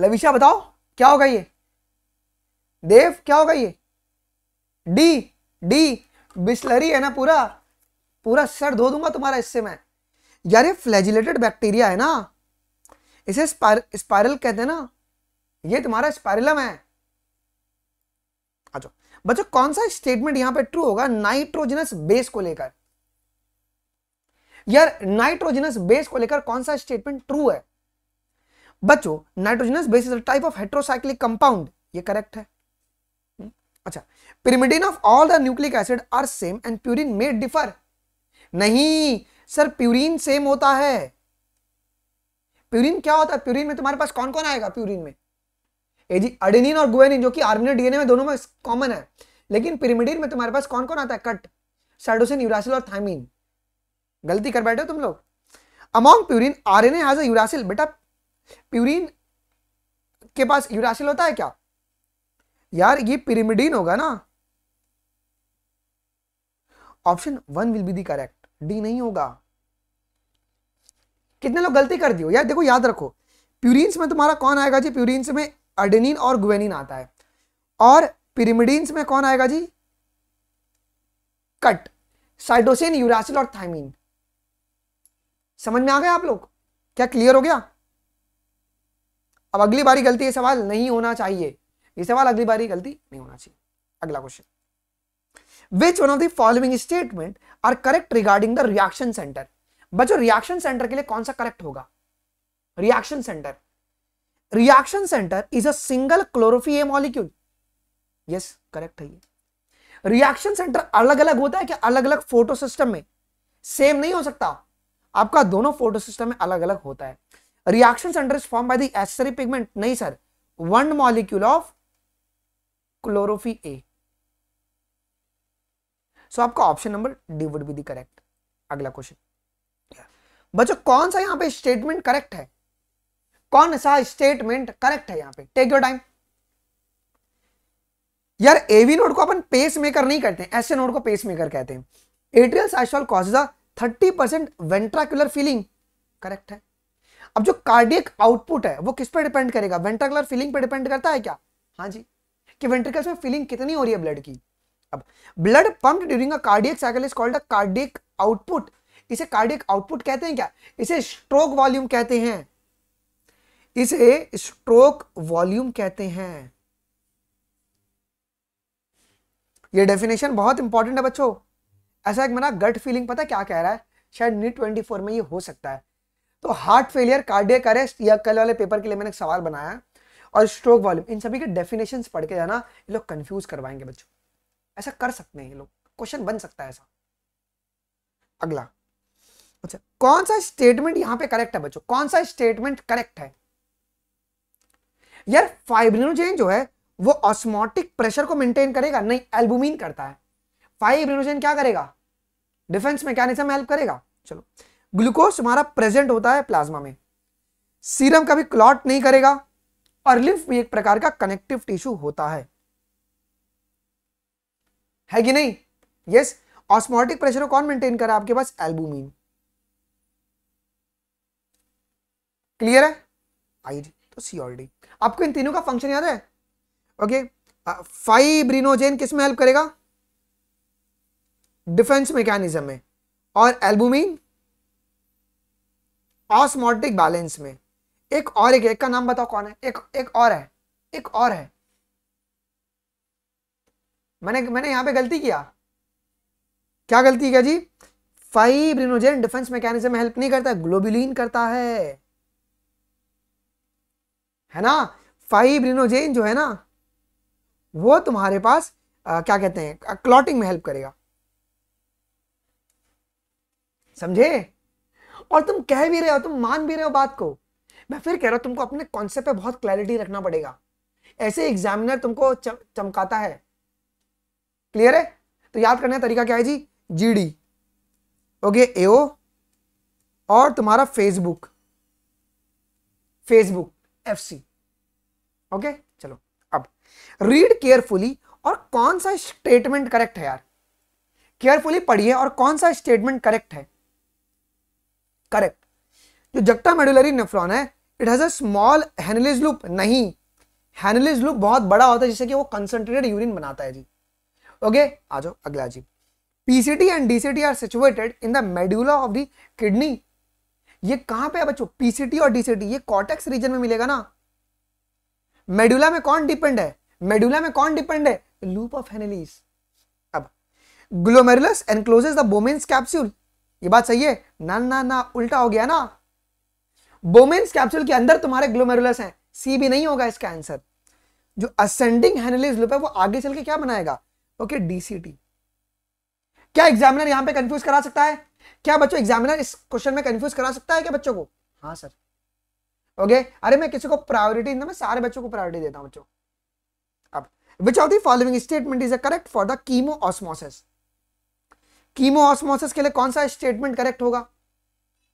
लविशा बताओ क्या होगा ये देव क्या होगा ये डी डी बिस्लरी है ना पूरा पूरा सर धो दूंगा तुम्हारा इससे मैं यार ये फ्लैजिलेटेड बैक्टीरिया है ना इसे स्पार, स्पायरल कहते हैं ना ये तुम्हारा स्पाइरलम है अच्छा बच्चों कौन सा स्टेटमेंट यहां पे ट्रू होगा नाइट्रोजनस बेस को लेकर यार नाइट्रोजनस बेस को लेकर कौन सा स्टेटमेंट ट्रू है बच्चों nitrogenous base is a type of heterocyclic compound ये करेक्ट है अच्छा pyrimidine of all the nucleic acid are same and purine may differ नहीं सर प्यूरिन सेम होता है प्यूरिन क्या होता है प्यूरिन में तुम्हारे पास कौन कौन आएगा प्यूरिन में जी अडेनिन और गुएनिन जो कि आर्मिनर डीएनए में दोनों में कॉमन है लेकिन पिरिमिडिन में तुम्हारे पास कौन कौन आता है कट साइडोसिन यूरासिल और थायमिन गलती कर बैठे हो तुम लोग among purine RNA has a uracil बेटा प्यूरिन के पास यूरासिल होता है क्या यार ये पिरिमिडीन होगा ना option one will be the correct D नहीं होगा कितने लोग गलती कर दियो यार देखो याद रखो प्यूरिन्स में तुम्हारा कौन आएगा जी प्यूरिन्स में अडेनिन और गुवेनिन आता है और पिरिमिडीन्स में कौन आएगा जी कट साइटोसिन यूरासिल और थाइमिन समझ में आ गया आप लोग क्या क्लियर हो गया अब अगली बारी गलती है सवाल नहीं होना चाहिए ये सवाल अगली बार ही गलती नहीं होना चाहिए अगला question which one of the following statement are correct regarding the reaction centre बच्चों रिएक्शन सेंटर के लिए कौन सा करेक्ट होगा reaction centre reaction centre is a single chlorophyll a molecule yes correct है ये रिएक्शन सेंटर अलग अलग होता है कि अलग अलग फोटो सिस्टम में सेम नहीं हो सकता आपका दोनों फोटो सिस्टम में अलग अलग होता है reaction centre is form by the accessory pigment नहीं sir one molecule of chlorophyll a so आपका option number D would be the correct अगला क्वेश्चन बच्चों कौन सा यहां पे स्टेटमेंट करेक्ट है कौन सा स्टेटमेंट करेक्ट है यहां पे टेक योर टाइम यार एवी नोड को अपन पेस मेकर नहीं कहते हैं ऐसे नोड को पेस मेकर कहते हैं atrial systole cause thirty percent ventricular filling correct है अब जो कार्डियक आउटपुट है वो किस पे डिपेंड करेगा वेंट्राकुलर फीलिंग पे डिपेंड करता है क्या हाँ जी कि वेंट्रिकल्स में फीलिंग कितनी हो रही है ब्लड की अब blood pump during a cardiac cycle is called a cardiac output इसे कार्डियक आउटपुट कहते हैं क्या इसे स्ट्रोक वॉल्यूम कहते हैं इसे स्ट्रोक वॉल्यूम कहते हैं ये डेफिनेशन बहुत इंपॉर्टेंट है बच्चों ऐसा एक मेरा गट फीलिंग पता क्या कह रहा है शायद नीट ट्वेंटी फोर में ये हो सकता है तो हार्ट फेलियर कार्डियक अरेस्ट या कल वाले पेपर के लिए मैंने एक सवाल बनाया और स्ट्रोक वॉल्यूम इन सभी के डेफिनेशन पढ़ के जाना ये लोग कंफ्यूज करवाएंगे बच्चों ऐसा कर सकते हैं ये लोग क्वेश्चन बन सकता है ऐसा अगला अच्छा कौन सा स्टेटमेंट यहां पे करेक्ट है बच्चों कौन सा स्टेटमेंट करेक्ट है यार फाइब्रिनोजेन जो है वो ऑस्मोटिक प्रेशर को मेंटेन करेगा नहीं एल्बुमिन करता है फाइब्रिनोजेन क्या करेगा डिफेंस मैकेनिज्म हेल्प करेगा चलो ग्लूकोज हमारा प्रेजेंट होता है प्लाज्मा में सीरम कभी क्लॉट नहीं करेगा और लिम्फ भी एक प्रकार का कनेक्टिव टिश्यू होता है है कि नहीं यस ऑस्मोटिक प्रेशर कौन मेंटेन करा आपके पास एल्बुमिन क्लियर है आई जी तो सीओडी आपको इन तीनों का फंक्शन याद है ओके फाइब्रिनोजेन किस में हेल्प करेगा डिफेंस मैकेनिज्म में और एल्बुमिन ऑस्मोटिक बैलेंस में एक और एक, एक का नाम बताओ कौन है एक एक और है एक और है मैंने मैंने यहां पे गलती किया क्या गलती किया जी फाइब्रिनोजेन डिफेंस मैकेनिज्म हेल्प नहीं करता ग्लोबुलिन करता है है ना फाइब्रिनोजेन जो है ना वो तुम्हारे पास आ, क्या कहते हैं क्लॉटिंग में हेल्प करेगा समझे और तुम कह भी रहे हो तुम मान भी रहे हो बात को मैं फिर कह रहा हूं तुमको अपने कॉन्सेप्ट पे बहुत क्लैरिटी रखना पड़ेगा ऐसे एग्जामिनर तुमको चमकाता है क्लियर है तो याद करने का तरीका क्या है जी जीडी ओके एओ और तुम्हारा फेसबुक फेसबुक एफसी ओके चलो अब रीड केयरफुली और कौन सा स्टेटमेंट करेक्ट है यार केयरफुली पढ़िए और कौन सा स्टेटमेंट करेक्ट है करेक्ट जो जक्टा मेडुलरी नेफ्रॉन है it has a small Henle's loop नहीं हैनलेज लूप बहुत बड़ा होता है जिससे कि वो कंसंट्रेटेड यूरिन बनाता है जी ओके आ जाओ अगला जी PCT and DCT are situated in the medulla of the kidney ये कहां पे है बच्चों पीसीटी और डीसीटी ये कॉटेक्स रीजन में मिलेगा ना मेडुला में कौन डिपेंड है मेडुला में कौन डिपेंड है लूप ऑफ हेनेलिस अब glomerulus encloses the Bowman's capsule ये बात सही है ना ना ना उल्टा हो गया ना बोमेन्स कैप्सूल के अंदर तुम्हारे ग्लोमेरुलस हैं सी भी नहीं होगा इसका आंसर जो असेंडिंग हेनलीज लूप है वो आगे चल के क्या बनाएगा ओके डीसीटी क्या एग्जामिनर यहां पे कंफ्यूज करा सकता है क्या बच्चों एग्जामिनर इस क्वेश्चन में कंफ्यूज करा सकता है क्या बच्चों को हाँ सर ओके अरे मैं किसी को प्रायोरिटी ना मैं सारे बच्चों को प्रायोरिटी देता हूं बच्चों अब which of the following statement is a correct for the chemiosmosis chemiosmosis के लिए कौन सा स्टेटमेंट करेक्ट होगा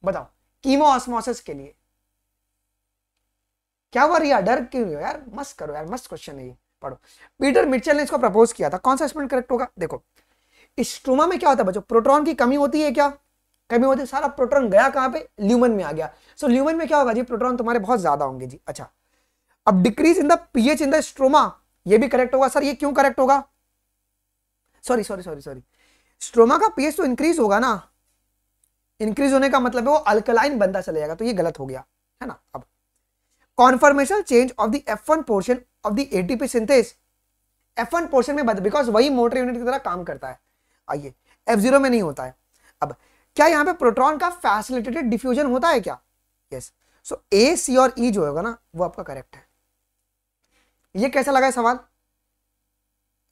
बताओ कीमो ऑस्मोसिस के लिए क्या हुआ रिया डर क्यों हो यार मस्त करो यार मस्त क्वेश्चन है पढ़ो पीटर मिर्चल ने इसको प्रपोज किया था कौन सा एक्सपेरिमेंट करेक्ट होगा देखो स्ट्रोमा में क्या होता है बच्चों प्रोटॉन की कमी होती है क्या कमी होती है सारा प्रोटॉन गया कहाँ पे ल्यूमन में आ गया सो so, ल्यूमन में क्या होगा जी प्रोटॉन तुम्हारे बहुत ज्यादा होंगे जी अच्छा अब decrease in the pH in the stroma ये भी करेक्ट होगा सर ये क्यों करेक्ट होगा sorry sorry sorry sorry stroma का पीएच तो इंक्रीज होगा ना इंक्रीज होने का मतलब है वो अल्कलाइन बनता चले जाएगा तो ये गलत हो गया है ना अब conformation change of the F one portion of the ATP synthase F one portion में बदल बिकॉज वही मोटर यूनिट की तरह काम करता है आइए एफ जीरो में नहीं होता है अब क्या यहाँ पे प्रोटॉन का फैसिलिटेटेड डिफ्यूजन होता है क्या यस सो ए सी और ई e जो होगा ना वो आपका करेक्ट है ये कैसा लगा है सवाल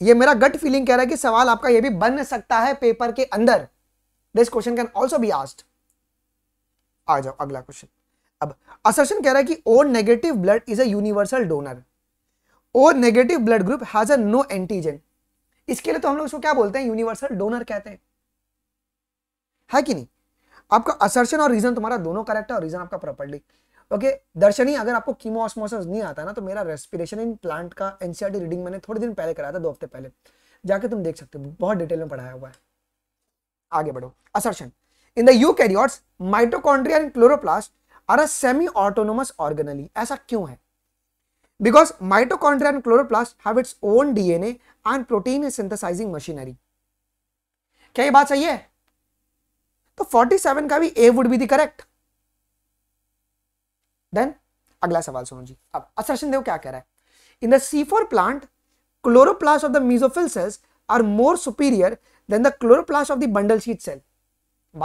ये मेरा गट फीलिंग कह रहा है कि सवाल आपका ये भी बन सकता है पेपर के अंदर this question can also be asked आ जाओ अगला क्वेश्चन अब असर्शन कह रहा है कि O negative blood is a universal donor O negative blood group has a no antigen इसके लिए तो हम लोग उसको क्या बोलते हैं यूनिवर्सल डोनर कहते हैं है कि नहीं आपका असर्शन और रीजन तुम्हारा दोनों करेक्ट है और रीजन आपका प्रॉपर्ली ओके दर्शनी अगर आपको कीमोस्मोसिस नहीं आता ना तो मेरा रेस्पिरेशन इन प्लांट का एनसीआरटी रीडिंग e मैंने थोड़े दिन पहले कराया था दो हफ्ते पहले जाके तुम देख सकते हो बहुत डिटेल में पढ़ाया हुआ है आगे बढ़ो assertion in the eukaryotes mitochondria and chloroplast are a semi autonomous organelle ऐसा क्यों है because mitochondria and chloroplast have its own DNA and protein synthesising machinery क्या ये बात सही है तो 47 का भी A would be the correct then अगला सवाल सुनो जी अब असरशन देव क्या कह रहा है in the C four plant chloroplast of the mesophyll cells are more superior than the chloroplast of the bundle sheath cell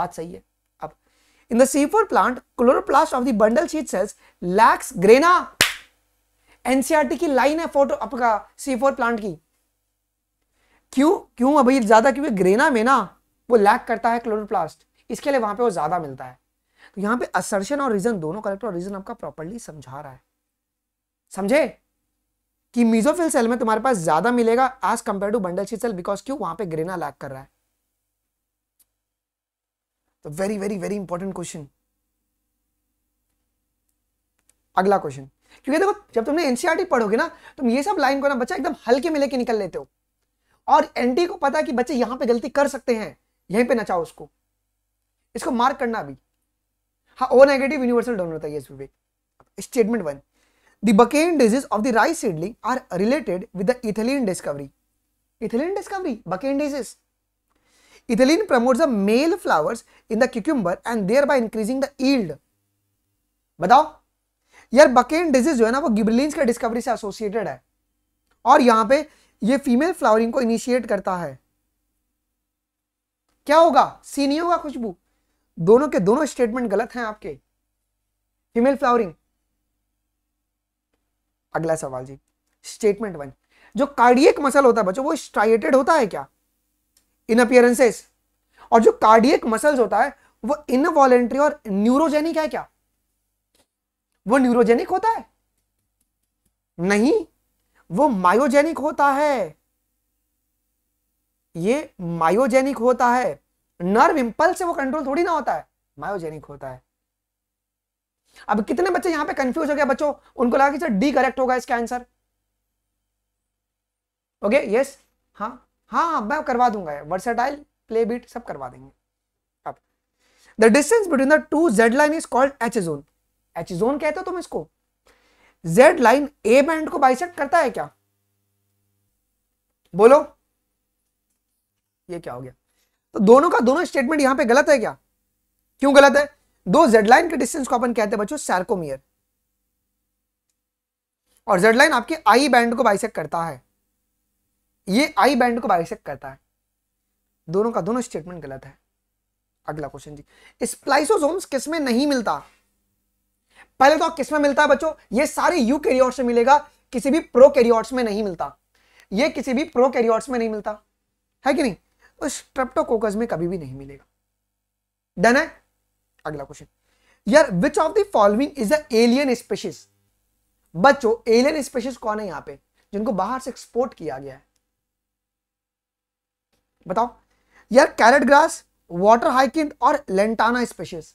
बात सही है In the C4 plant, chloroplast of the bundle sheet cells lacks grana ncrt e की line है photo apka c4 plant ki क्यों क्यों अभी ज्यादा क्योंकि ग्रेना में ना वो लैक करता है क्लोरोप्लास्ट इसके लिए वहां पे वो ज्यादा मिलता है तो यहाँ पे असर्शन और रीजन दोनों करेक्ट और रीजन आपका प्रॉपरली समझा रहा है समझे कि मीजोफिल सेल में तुम्हारे पास ज्यादा मिलेगा as compare to bundle sheath cell because क्यों वहां पे ग्रेना लैक कर रहा है तो very very very important question अगला क्वेश्चन क्योंकि देखो जब तुमने एनसीआरटी e पढ़ोगे ना तुम ये सब लाइन को ना बच्चा एकदम हल्के में लेके निकल लेते हो और एनटी e को पता है कि बच्चे यहां पे गलती कर सकते हैं यहीं पे नचाओ उसको इसको मार्क करना अभी हाँ ओ नेगेटिव यूनिवर्सल डोनर था ये Vivek statement one the bakanae disease of the rice seedling are related with the ethylene discovery ethylene discovery bakanae disease Ethylene promotes the male flowers in the cucumber and thereby increasing the yield. बताओ यार बकेन disease जो है ना वो गिबलिन्स के discovery से associated है और यहां पे ये फीमेल फ्लावरिंग को इनिशिएट करता है क्या होगा सी होगा खुशबू दोनों के दोनों स्टेटमेंट गलत हैं आपके फीमेल फ्लावरिंग अगला सवाल जी स्टेटमेंट वन जो कार्डियक मसल होता है बच्चों वो स्ट्राइटेड होता है क्या इन अपियरेंसेस और जो कार्डियक मसल्स होता है वो इनवॉलेंट्री और न्यूरोजेनिक है क्या वो न्यूरोजेनिक होता है नहीं वो मायोजेनिक होता है ये मायोजेनिक होता है नर्व इंपल्स से वो कंट्रोल थोड़ी ना होता है मायोजेनिक होता है अब कितने बच्चे यहां पे कंफ्यूज हो गए बच्चों उनको लगा कि सर डी करेक्ट होगा इसका आंसर ओके यस हाँ हाँ, हाँ मैं करवा दूंगा वर्सेटाइल प्ले बीट सब करवा देंगे अब the distance between the two Z line is called H zone H zone कहते हो तुम इसको जेड लाइन ए बैंड को बाइसेक्ट करता है क्या बोलो ये क्या हो गया तो दोनों का दोनों स्टेटमेंट यहां पे गलत है क्या क्यों गलत है दो जेड लाइन के डिस्टेंस को अपन कहते हैं बच्चों सैरकोमियर और जेड लाइन आपके आई बैंड को बाइसेक करता है ये आई बैंड को बाइसेक करता है दोनों का दोनों स्टेटमेंट गलत है अगला क्वेश्चन जी स्प्लाइसोसोम्स किसमें नहीं मिलता पहले तो किसमें मिलता है बच्चों ये सारे यू कैरियोर्स में मिलेगा किसी भी प्रो कैरियोर्स में नहीं मिलता ये किसी भी प्रो कैरियोर्स में नहीं मिलता है कि नहीं तो स्ट्रेप्टोकोकस में कभी भी नहीं मिलेगा डन है अगला क्वेश्चन यार which of the following is a alien species बच्चों एलियन स्पेसिस कौन है यहां पे जिनको बाहर से एक्सपोर्ट किया गया है बताओ यार कैरेट ग्रास वाटर हाइकिंड और लेंटाना स्पेशियस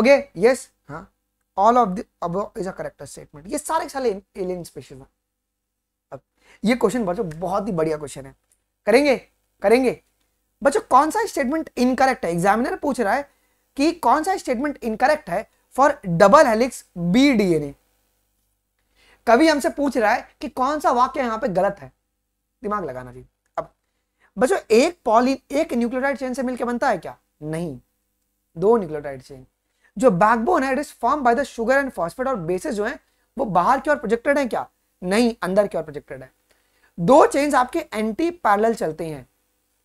ओके यस हाँ all of above is a correct statement ये सारे सारे एलियन स्पेशियस अब ये क्वेश्चन बच्चों बहुत ही बढ़िया क्वेश्चन है करेंगे करेंगे बच्चों कौन सा स्टेटमेंट इनकरेक्ट है एग्जामिनर पूछ रहा है कि कौन सा स्टेटमेंट इनकरेक्ट है for double helix B DNA कभी हमसे पूछ रहा है कि कौन सा वाक्य यहां पे गलत है दिमाग लगाना जी अब बच्चों एक पॉली एक न्यूक्लियोटाइड चेन से मिलकर बनता है क्या नहीं दो न्यूक्लियोटाइड चेन जो बैकबोन है it is form by the sugar and phosphate और बेसिस जो है वो बाहर की ओर प्रोजेक्टेड है क्या नहीं अंदर की ओर प्रोजेक्टेड है दो चेन्स आपके एंटी पैरेलल चलते हैं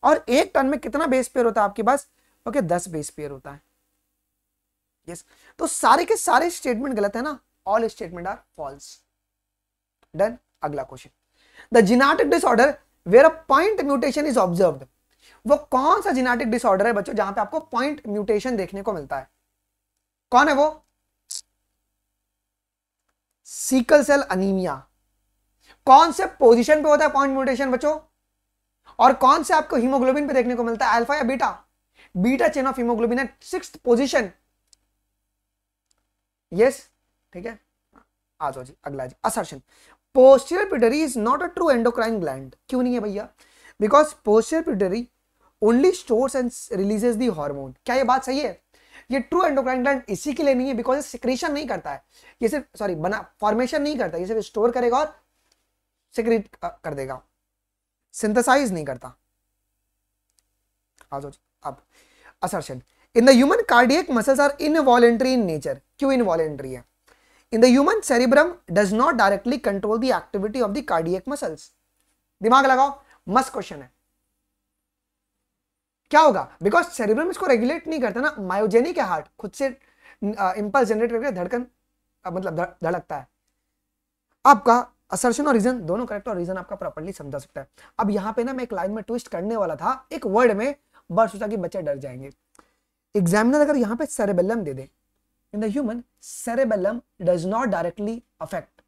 और एक टन में कितना बेस पेयर होता है आपके पास ओके दस बेस पेयर होता है यस yes. तो सारे के सारे स्टेटमेंट गलत है ना all statement are false done अगला question the genetic disorder where a point mutation is observe वो कौन सा जीनाटिक डिसऑर्डर है बच्चों जहां पे आपको पॉइंट म्यूटेशन देखने को मिलता है कौन है वो सीकल सेल अनिमिया कौन से पोजिशन पे होता है पॉइंट म्यूटेशन बच्चों और कौन से आपको हीमोग्लोबिन पे देखने को मिलता है अल्फा या beta beta chain of haemoglobin है सिक्स पोजिशन यस ठीक है आ जाओ जी अगला जी assertion posterior pituitary is not a true endocrine gland क्यों नहीं है भैया because posterior pituitary only store and releases the hormone क्या ये बात सही है ये ट्रू एंडोक्राइन ग्लैंड इसी के लिए नहीं है बिकॉज ये सिक्रेशन नहीं करता है ये सिर्फ सॉरी बना फॉर्मेशन नहीं करता ये सिर्फ स्टोर करेगा और सिक्रेट कर देगा सिंथेसाइज नहीं करता अब assertion in the human cardiac muscles are involuntary in nature क्यों इनवॉलेंट्री है In the human, cerebrum does not directly control the activity of the cardiac muscles. दिमाग लगाओ मस्त क्वेश्चन है क्या होगा बिकॉज सेरिब्रम इसको रेगुलेट नहीं करता ना मायोजेनिक है हार्ट खुद से इंपल्स जनरेट करके धड़कन मतलब धड़कता है आपका असर्शन और रीजन दोनों करेक्ट और रीजन आपका प्रॉपरली समझा सकता है अब यहां पे ना मैं एक लाइन में ट्विस्ट करने वाला था एक वर्ड में बस सोचा कि बच्चे डर जाएंगे एग्जामिनर अगर यहां पे सेरेबेलम दे दे in the human cerebellum does not directly affect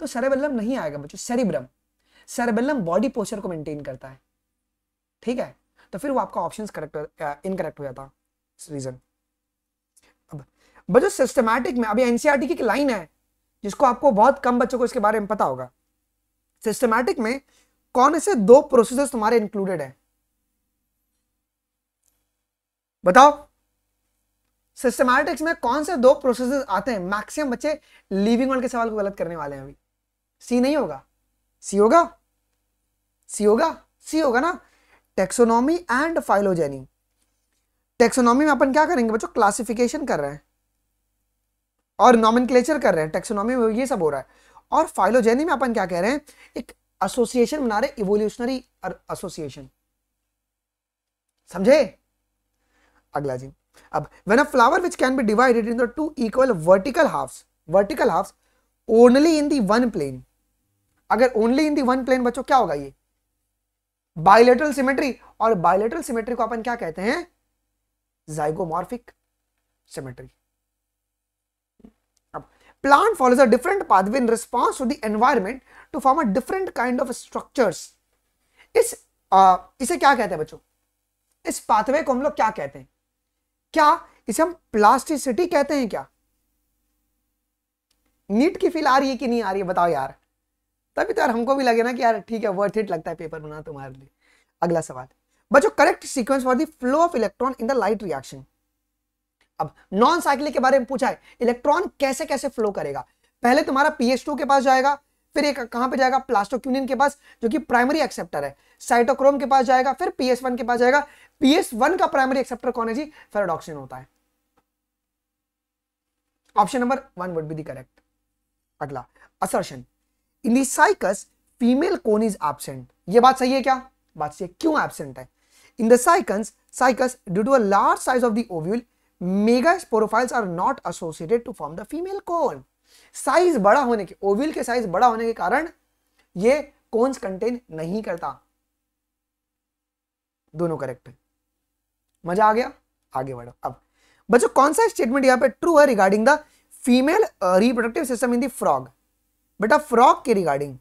तो सेरेबेलम नहीं आएगा बच्चों सेरिब्रम सेरेबेलम बॉडी पोस्चर को मेंटेन करता है ठीक है तो फिर वो आपका ऑप्शन करेक्ट इनकरेक्ट हो जाता रीजन अब बच्चों सिस्टमैटिक में अभी एनसीआरटी e की लाइन है जिसको आपको बहुत कम बच्चों को इसके बारे में पता होगा सिस्टमैटिक में कौन से दो प्रोसेसेस तुम्हारे इंक्लूडेड है बताओ सिस्टमैटिक्स में कौन से दो प्रोसेस आते हैं मैक्सिमम बच्चे लिविंग वर्ल्ड के सवाल को गलत करने वाले हैं अभी सी नहीं होगा सी होगा सी होगा सी होगा ना टेक्सोनॉमी एंड फाइलोजेनी टेक्सोनॉमी में अपन क्या करेंगे बच्चों क्लासिफिकेशन कर रहे हैं और नॉमिन कर रहे हैं टेक्सोनॉमी में ये सब हो रहा है और फाइलोजेनी में अपन क्या कह रहे हैं एक एसोसिएशन बना रहे इवोल्यूशनरी एसोसिएशन समझे अगला जी अब when a flower which can be divided in the two equal vertical halves vertical halves only in the one plane अगर only in the one plane बच्चों क्या होगा ये बायोलेटरल सिमेट्री और बायोलेटरल सिमेट्री को अपन क्या कहते हैं जाइगोमॉर्फिक सिमेट्री अब plant follows a different pathway in response to the environment to form a different kind of structures इस आ, इसे क्या कहते हैं बच्चों इस पाथवे को हम लोग क्या कहते हैं क्या इसे हम प्लास्टिसिटी कहते हैं क्या नीट की फील आ रही है कि नहीं आ रही है बताओ यार तभी तो यार हमको भी लगे ना कि यार ठीक है वर्थ इट लगता है पेपर बना तुम्हारे लिए अगला सवाल बच्चों correct sequence for the flow of electron in the light reaction अब नॉन साइकिल के बारे में पूछा है इलेक्ट्रॉन कैसे कैसे फ्लो करेगा पहले तुम्हारा पीएच के पास जाएगा फिर एक कहां पे जाएगा प्लास्टोक्यूनियन के पास जो कि प्राइमरी एक्सेप्टर है साइटोक्रोम के पास जाएगा फिर पीएस के पास जाएगा पीएस वन का प्राइमरी एक्सेप्टर कौन है जी फेराडॉक्सिन होता है option number one would be the correct अगला assertion in the Cycas female cone is absent ये बात सही है क्या बात सही है क्यों एबसेंट है in the Cycas Cycas due to a large size of the ovule megasporophylls are not associated to form the female cone size बड़ा होने के ओव्यूल के साइज बड़ा होने के कारण ये कोन्स कंटेन नहीं करता दोनों करेक्ट है मजा आ गया आगे बढ़ो अब बच्चों कौन सा स्टेटमेंट यहाँ पे ट्रू है regarding the female reproductive system in the frog बेटा फ्रॉग के रिगार्डिंग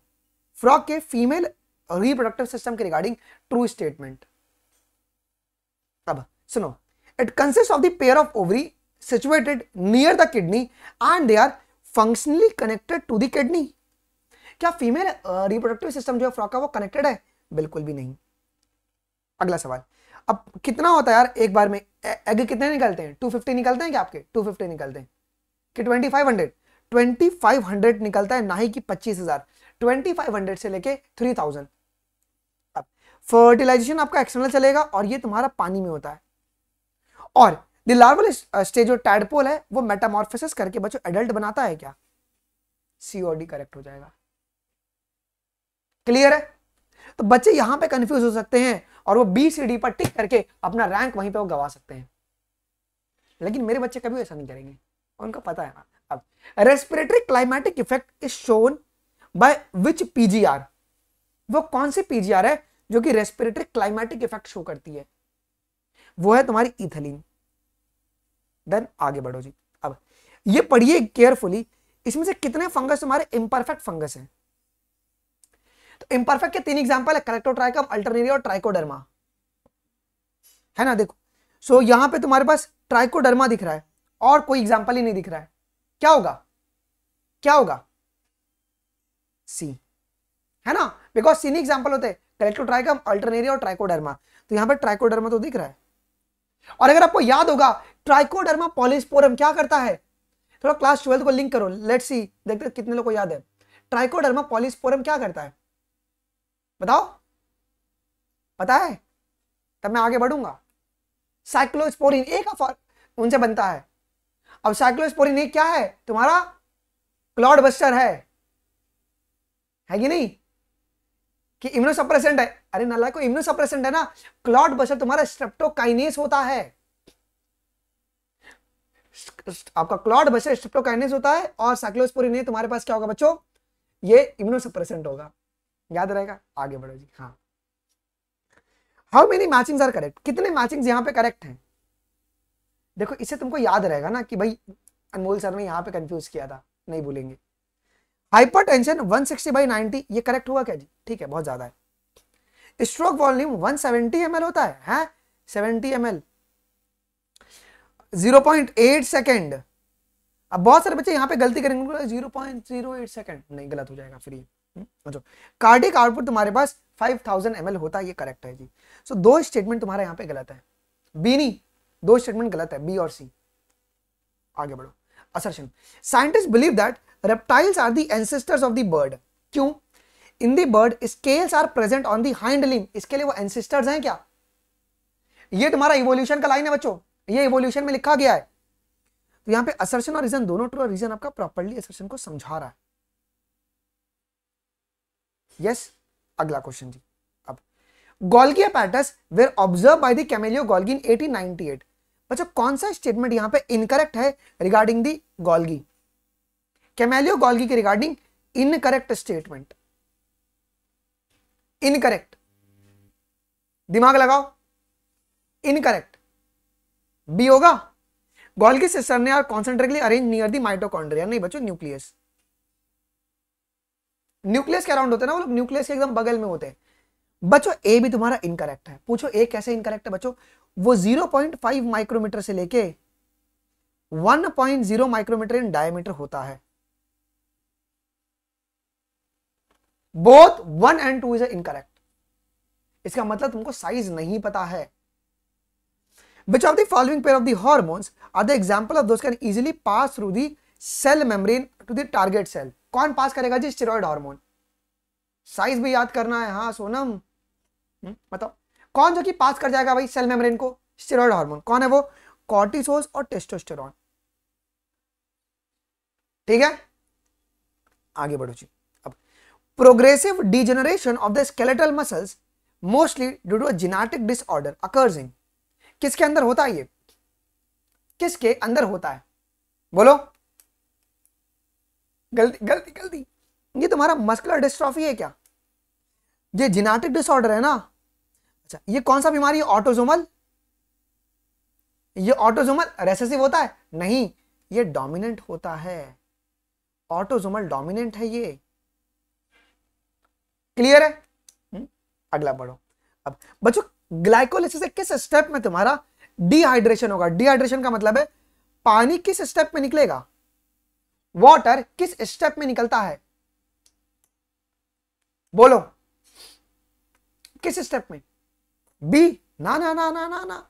फ्रॉग के फीमेल रिप्रोडक्टिव सिस्टम के रिगार्डिंग ट्रू स्टेटमेंट अब सुनो it consist of the pair of ovary situated near the kidney and they are functionally connected to the kidney क्या female reproductive system जो है frock का वो connected है बिल्कुल भी नहीं अगला सवाल अब कितना होता है यार एक बार में एग कितने निकलते हैं टू फिफ्टी निकलते हैं क्या आपके टू फिफ्टी निकलते हैं कि twenty five hundred twenty five hundred निकलता है ना ही कि पच्चीस हजार ट्वेंटी फाइव हंड्रेड से लेके थ्री थाउजेंड अब फर्टिलाइजेशन आपका एक्सटर्नल चलेगा और ये तुम्हारा पानी में होता है और द लार्वल स्टेज जो टैडपोल है वो मेटामॉर्फोसिस करके बच्चों एडल्ट बनाता है क्या सीओडी करेक्ट हो जाएगा क्लियर है तो बच्चे यहां पे कंफ्यूज हो सकते हैं और वो बी सी डी पर टिक करके अपना रैंक वहीं पे वो गवा सकते हैं लेकिन मेरे बच्चे कभी ऐसा नहीं करेंगे उनको पता है अब respiratory climacteric effect is shown by which PGR वो कौन सी पीजीआर है जो कि रेस्पिरेटरी क्लाइमेटिक इफेक्ट शो करती है वो है तुम्हारी इथलिन देन आगे बढ़ो जी अब ये पढ़िए केयरफुली इसमें से कितने फंगस तुम्हारे इम्परफेक्ट फंगस हैं तो इम्परफेक्ट के तीन एग्जाम्पल है कलेक्टोट्राइकम अल्टरनेरिया और ट्राइकोडर्मा है ना देखो सो so, यहां पे तुम्हारे पास ट्राइकोडर्मा दिख रहा है और कोई एग्जाम्पल ही नहीं दिख रहा है क्या होगा क्या होगा सी है ना बिकॉज सी नहीं एग्जाम्पल होते हैं कलेक्टोट्राइकम अल्टरनेरिया और ट्राइकोडर्मा तो यहां पर ट्राइकोडर्मा तो दिख रहा है और अगर आपको याद होगा ट्राइकोडर्मा पॉलिस्पोरम क्या करता है थोड़ा क्लास ट्वेल्थ को लिंक करो लेट्स सी देखते कितने लोगों को याद है ट्राइकोडर्मा पॉलिस्पोरम क्या करता है बताओ पता है तब मैं आगे बढ़ूंगा साइक्लोस्पोरिन एक का उनसे बनता है अब साइक्लोस्पोरिन एक क्या है तुम्हारा क्लॉड बस्टर है है कि नहीं कि इम्यूनो सप्रेसेंट है अरे नल्ला को इम्यूनो सप्रेसेंट है ना क्लॉड बस्टर तुम्हारा स्ट्रेप्टोकाइनेस होता है आपका क्लॉड बस्टर स्ट्रेप्टोकाइनेस होता है और साइक्लोस्पोरिन तुम्हारे पास क्या होगा बच्चों ये इम्यूनो सप्रेसेंट होगा याद रहेगा आगे बढ़ो जी हाँ how many matching are correct कितने मैचिंग यहाँ पे करेक्ट हैं देखो इसे तुमको याद रहेगा ना कि भाई अनमोल सर ने यहाँ पे कंफ्यूज किया था नहीं भूलेंगे hypertension one sixty by ninety ये करेक्ट हुआ क्या जी ठीक है बहुत ज्यादा है stroke volume one seventy M L होता है हैं seventy M L zero point eight second अब बहुत सारे बच्चे यहाँ पे गलती करेंगे zero point zero eight second नहीं गलत हो जाएगा फ्री कार्डिक आउटपुट तुम्हारे पास 5000 ml होता है ये करेक्ट है जी सो दो स्टेटमेंट तुम्हारा यहाँ पे गलत है बी नहीं दो स्टेटमेंट गलत है बी और सी आगे बढ़ो assertion scientist believe that reptiles are the ancestors of the bird क्यों in the bird scales are present on the hind limb इसके लिए वो एंसेस्टर्स हैं क्या ये तुम्हारा इवोल्यूशन का लाइन है बच्चों ये इवोल्यूशन में लिखा गया है तो यहां पे असर्शन और रीजन दोनों ट्रू रीजन आपका प्रॉपरली असर्शन को समझा रहा है यस अगला क्वेश्चन जी अब Golgi apparatus were observe by the Camillo Golgi in 1898 बच्चों कौन सा स्टेटमेंट यहां पे इनकरेक्ट है regarding the Golgi Camillo Golgi के रिगार्डिंग इनकरेक्ट स्टेटमेंट इनकरेक्ट दिमाग लगाओ इनकरेक्ट बी होगा Golgi cisternae are concentrically arrange near the mitochondria नहीं बच्चों न्यूक्लियस न्यूक्लियस के अराउंड होते हैं ना वो लोग न्यूक्लियस के एकदम बगल में होते हैं बच्चों ए भी तुम्हारा इनकरेक्ट है पूछो ए कैसे इनकरेक्ट है बच्चों वो 0.5 माइक्रोमीटर से लेके 1.0 माइक्रोमीटर इन डायमीटर होता है both one and two is incorrect इसका मतलब तुमको साइज नहीं पता है which of the pair of of hormones are the example of those easily pass through the cell the to membrane target cells कौन pass करेगा जी स्टेरॉयड हार्मोन साइज भी याद करना है हाँ सोनम हम्म, बताओ कौन जो कि पास कर जाएगा भाई सेल मेम्ब्रेन को स्टेरॉयड हार्मोन कौन है वो कॉर्टिसोस और टेस्टोस्टेरॉन ठीक है आगे बढ़ो जी अब progressive degeneration of the skeletal muscles mostly due to genetic disorder occurs in किसके अंदर होता है ये किसके अंदर होता है बोलो गलती गलती गलती ये तुम्हारा मस्कुलर डिस्ट्रॉफी है क्या ये जिनाटिक डिसऑर्डर है ना अच्छा ये कौन सा बीमारी है ऑटोजोमल ये ऑटोजोमल रेसेसिव होता है नहीं ये डोमिनेंट होता है ऑटोजोमल डोमिनेंट है ये क्लियर है हुँ? हम्म, अगला बढ़ो अब बच्चों ग्लाइकोलिसिस किस स्टेप में तुम्हारा डिहाइड्रेशन होगा डिहाइड्रेशन का मतलब है पानी किस स्टेप में निकलेगा वाटर किस स्टेप में निकलता है बोलो किस स्टेप में बी ना ना ना ना ना ना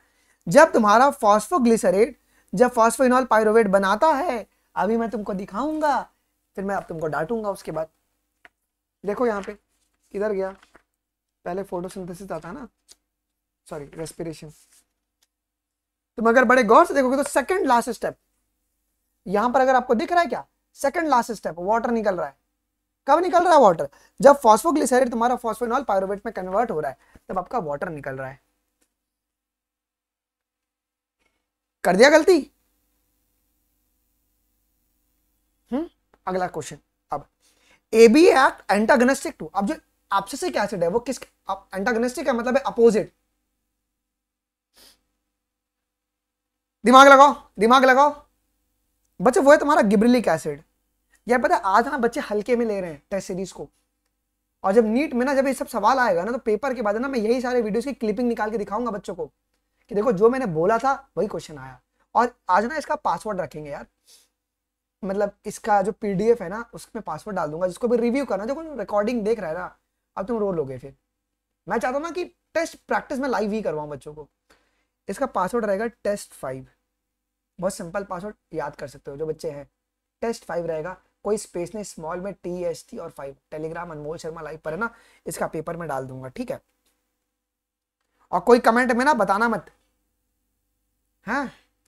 जब तुम्हारा फॉस्फोग्लिसरेट जब फॉस्फोइनॉल पायरोवेट बनाता है अभी मैं तुमको दिखाऊंगा फिर मैं अब तुमको डांटूंगा उसके बाद देखो यहां पे किधर गया पहले फोटोसिंथेसिस आता है ना सॉरी रेस्पिरेशन तुम अगर बड़े गौर से देखोगे तो सेकंड लास्ट स्टेप यहां पर अगर आपको दिख रहा है क्या सेकंड लास्ट स्टेप वाटर निकल रहा है कब निकल रहा है वाटर जब फॉस्फोग्लिसराइड तुम्हारा फॉस्फोनॉल पायरोवेट में कन्वर्ट हो रहा है तब आपका वाटर निकल रहा है कर दिया गलती हम्म अगला क्वेश्चन अब एबी एक्ट एंटागनिस्टिक टू अब जो एब्सिसिक एसिड है वो किस एंटागनिस्टिक मतलब है मतलब अपोजिट दिमाग लगाओ दिमाग लगाओ बच्चे वो है तुम्हारा गिब्रिलिक एसिड यह पता है आज हम बच्चे हल्के में ले रहे हैं टेस्ट सीरीज को और जब नीट में ना जब ये सब सवाल आएगा ना तो पेपर के बाद ना मैं यही सारे वीडियोस की क्लिपिंग निकाल के दिखाऊंगा बच्चों को कि देखो जो मैंने बोला था वही क्वेश्चन आया और आज ना इसका पासवर्ड रखेंगे यार मतलब इसका जो पी है ना उसमें पासवर्ड डाल दूंगा जिसको भी रिव्यू करना जो रिकॉर्डिंग देख रहा है ना अब तुम रो लोगे फिर मैं चाहता हूँ ना कि टेस्ट प्रैक्टिस में लाइव ही करवाऊँ बच्चों को इसका पासवर्ड रहेगा टेस्ट फाइव बहुत सिंपल पासवर्ड याद कर सकते हो जो बच्चे हैं टेस्ट फाइव रहेगा कोई स्पेस नहीं स्मॉल में टी एस टी और five Telegram Anmol Sharma live पर है ना इसका पेपर में डाल दूंगा ठीक है और कोई कमेंट में ना बताना मत हाँ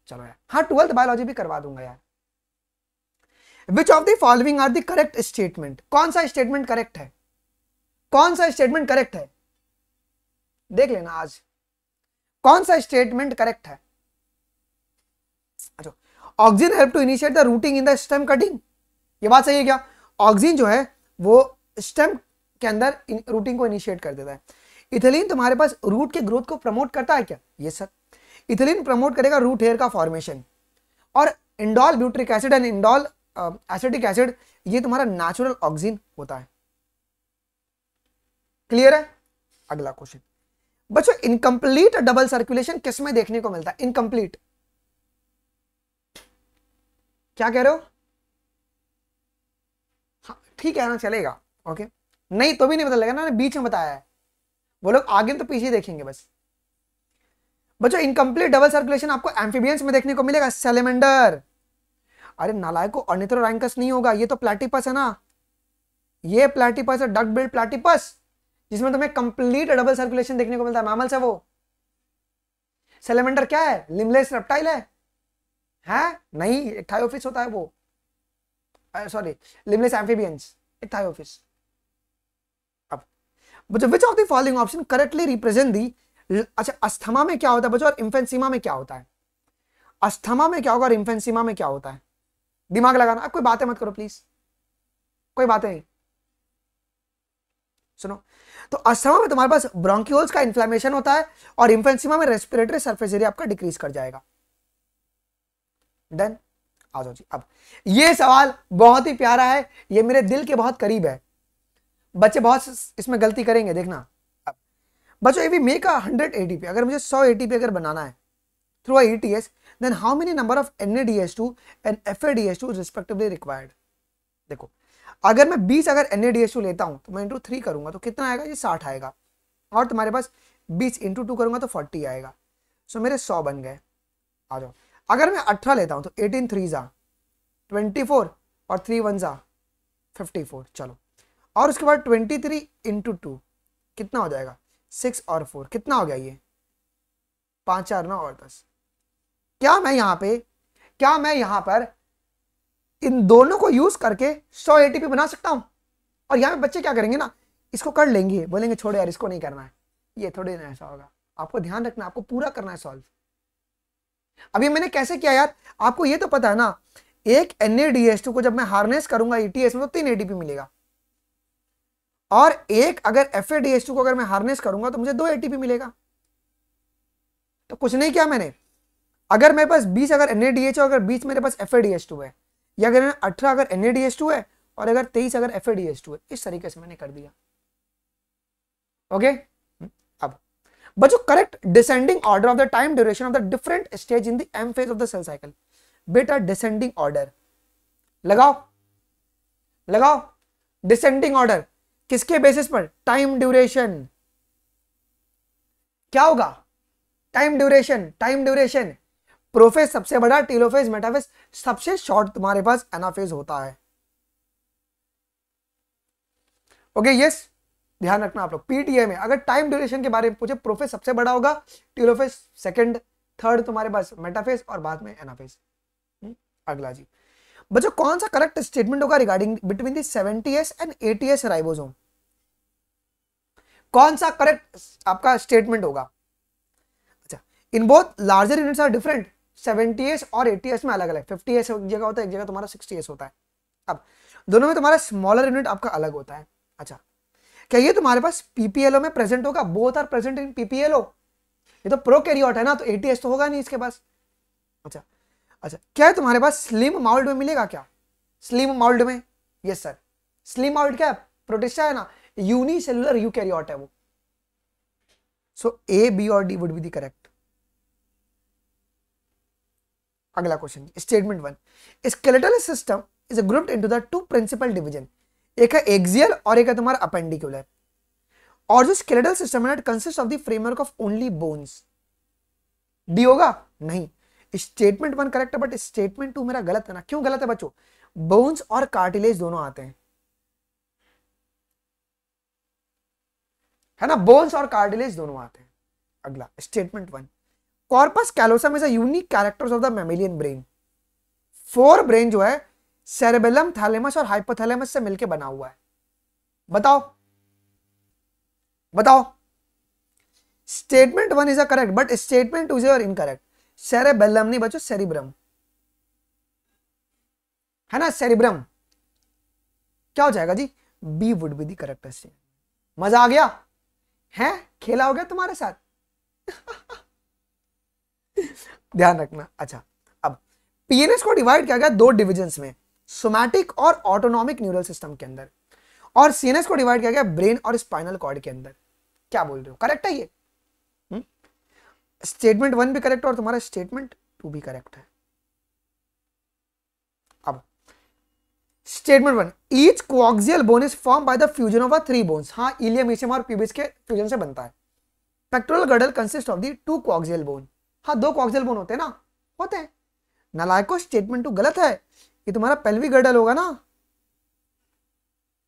चलो यार हाँ ट्वेल्थ बायोलॉजी भी करवा दूंगा यार which of the following are the correct statement कौन सा स्टेटमेंट करेक्ट है कौन सा स्टेटमेंट करेक्ट है देख लेना आज कौन सा स्टेटमेंट करेक्ट है oxygen help to initiate the rooting in the stem cutting ये बात सही है क्या ऑक्सीजन जो है वो स्टेम के अंदर रूटिंग को इनिशिएट कर देता है इथिलीन तुम्हारे पास रूट के ग्रोथ को प्रमोट करता है क्या ये सर इथिलीन प्रमोट करेगा रूट हेयर का फॉर्मेशन और indole butyric acid and indole acetic acid ये तुम्हारा नेचुरल ऑक्सीजन होता है क्लियर है अगला क्वेश्चन बच्चों इनकम्प्लीट डबल सर्कुलेशन किसमें देखने को मिलता है इनकम्प्लीट क्या कह रहे हो हाँ, ठीक है ना चलेगा ओके नहीं तो भी नहीं पता लगेगा ना बीच में बताया है वो लोग आगे तो पीछे देखेंगे बस बच्चों इनकम्प्लीट डबल सर्कुलेशन आपको एम्फीबियंस में देखने को मिलेगा सेलेमेंडर अरे नालायक को रैंकस नहीं होगा ये तो प्लेटिपस है ना ये प्लेटिपस है डक बिल्ड प्लेटिपस जिसमें तुम्हें कंप्लीट डबल सर्कुलेशन देखने को मिलता है मैमल्स है वो सेलेमेंडर क्या है लिमलेस रेप्टाइल है है हाँ? नहीं एक ऑफिस होता है वो सॉरी लिमलेस एम्फीबियंस एक थायोफिस अब बच्चों which of the following option correctly represent the अच्छा अस्थमा में क्या होता है बच्चों और इन्फेंसीमा में क्या होता है अस्थमा में क्या होगा और इन्फेंसीमा में क्या होता है दिमाग लगाना कोई बातें मत करो प्लीज कोई बातें नहीं सुनो तो अस्थमा में तुम्हारे पास ब्रोंकियोल्स का इन्फ्लेमेशन होता है और इन्फेंसीमा में रेस्पिरेटरी सरफेस एरिया आपका डिक्रीज कर जाएगा डन आ जाओ जी अब ये सवाल बहुत ही प्यारा है ये मेरे दिल के बहुत करीब है बच्चे बहुत इसमें गलती करेंगे देखना अब बच्चों ये भी मेक अ हंड्रेड एटी पे अगर मुझे सौ एटी पे अगर बनाना है through I T S then how many number of N A D S two number F A D S two respectively required देखो अगर मैं बीस अगर N A D S two लेता हूँ तो मैं इंटू थ्री करूंगा तो कितना आएगा ये साठ आएगा और तुम्हारे पास बीस इंटू टू करूंगा तो फोर्टी आएगा सो so, मेरे सौ बन गए आ जाओ अगर मैं अठारह लेता हूँ तो एटीन थ्री ज़ा ट्वेंटी फोर और थ्री वन ज़ा फिफ्टी फोर चलो और उसके बाद ट्वेंटी थ्री इंटू टू कितना हो जाएगा सिक्स और फोर कितना हो गया ये पाँच चार नौ और दस क्या मैं यहाँ पे क्या मैं यहाँ पर इन दोनों को यूज़ करके सौ ए बना सकता हूँ और यहाँ पे बच्चे क्या करेंगे ना इसको कर लेंगे बोलेंगे छोड़ यार इसको नहीं करना है ये थोड़ी ना ऐसा होगा आपको ध्यान रखना आपको पूरा करना है सॉल्व अभी मैंने कैसे किया यार आपको ये तो पता है ना एक एन को जब मैं हार्नेस करूंगा ईटीएस e में तो तीन एटीपी मिलेगा और एक अगर एफ को अगर मैं हार्नेस करूंगा तो मुझे दो एटीपी मिलेगा तो कुछ नहीं किया मैंने अगर मेरे पास बीस अगर एन है अगर बीस मेरे पास एफ है या अगर अठारह अगर एन है और अगर तेईस अगर एफ है इस तरीके से मैंने कर दिया ओके okay? बचो correct descending order of the time duration of the different stage in the M phase of the cell cycle बेटा डिसेंडिंग ऑर्डर लगाओ लगाओ डिसेंडिंग ऑर्डर किसके बेसिस पर टाइम ड्यूरेशन क्या होगा time duration time duration prophase सबसे बड़ा telophase metaphase सबसे शॉर्ट तुम्हारे पास एनाफेज होता है ओके okay, यस yes? ध्यान रखना आप लोग पीटीए में अगर टाइम ड्यूरेशन के बारे में पूछे प्रोफेस सबसे बड़ा होगा टीलोफेस सेकंड थर्ड तुम्हारे पास मेटाफेस और बाद में एनाफेस हम्म, अगला जी बच्चों कौन सा करेक्ट स्टेटमेंट होगा regarding between the seventy S and eighty S ribosome कौन सा करेक्ट आपका स्टेटमेंट होगा अच्छा in both larger units are different seventy S और एटीएस में अलग अलग फिफ्टी एस एक जगह होता है एक जगह तुम्हारा सिक्सटी एस होता है अब दोनों में तुम्हारा स्मॉलर यूनिट आपका अलग होता है अच्छा क्या ये तुम्हारे पास पीपीएलओ में प्रेजेंट होगा both are present in PPLO ये तो प्रो कैरियोट है ना तो एटीएस तो होगा नहीं इसके पास अच्छा अच्छा क्या है तुम्हारे पास स्लिम माउल्ड में मिलेगा क्या स्लिम माउल्ड में यस सर स्लिम माउल्ड क्या प्रोटेस्टा है ना यूनिसेलुलर यू है वो सो ए बी और D would be the correct अगला question statement one skeletal system is grouped into the two principal division एक है एक्सियल और एक है तुम्हारा अपेंडिकुलर और जो स्केलेटल सिस्टम है consist of the framework of only bones D होगा नहीं स्टेटमेंट वन करेक्ट है बट स्टेटमेंट टू मेरा गलत है ना क्यों गलत है बच्चों बोन्स और कार्टिलेज दोनों आते हैं है ना बोन्स और कार्टिलेज दोनों आते हैं अगला statement one corpus callosum is a unique characters of the mammalian brain forebrain जो है सेरेबेलम थैलेमस और हाइपोथैलेमस से मिलकर बना हुआ है बताओ बताओ statement one is a correct but statement two is your incorrect cerebellum नहीं बचो सेरिब्रम है ना सेरिब्रम क्या हो जाएगा जी B would be the correct मजा आ गया है खेला हो गया तुम्हारे साथ <laughs> ध्यान रखना अच्छा अब पीएनएस को डिवाइड किया गया दो डिविजन में सोमैटिक और ऑटोनॉमिक न्यूरल सिस्टम के अंदर और सीएनएस को डिवाइड किया गया ब्रेन और स्पाइनल कॉर्ड के अंदर क्या बोल रहे हो करेक्ट है ये स्टेटमेंट हम्म? वन भी करेक्ट और तुम्हारा स्टेटमेंट टू भी करेक्ट है अब statement one each coaxial bone is form by the fusion of a three bones हाँ इलियम एशियम और पीबिस के फ्यूजन से बनता है pectoral girdle consist of the two coaxial bone हाँ दो कोआक्सियल बोन होते हैं ना होते हैं नलायको स्टेटमेंट टू गलत है ये तुम्हारा पेल्विक गर्डल होगा ना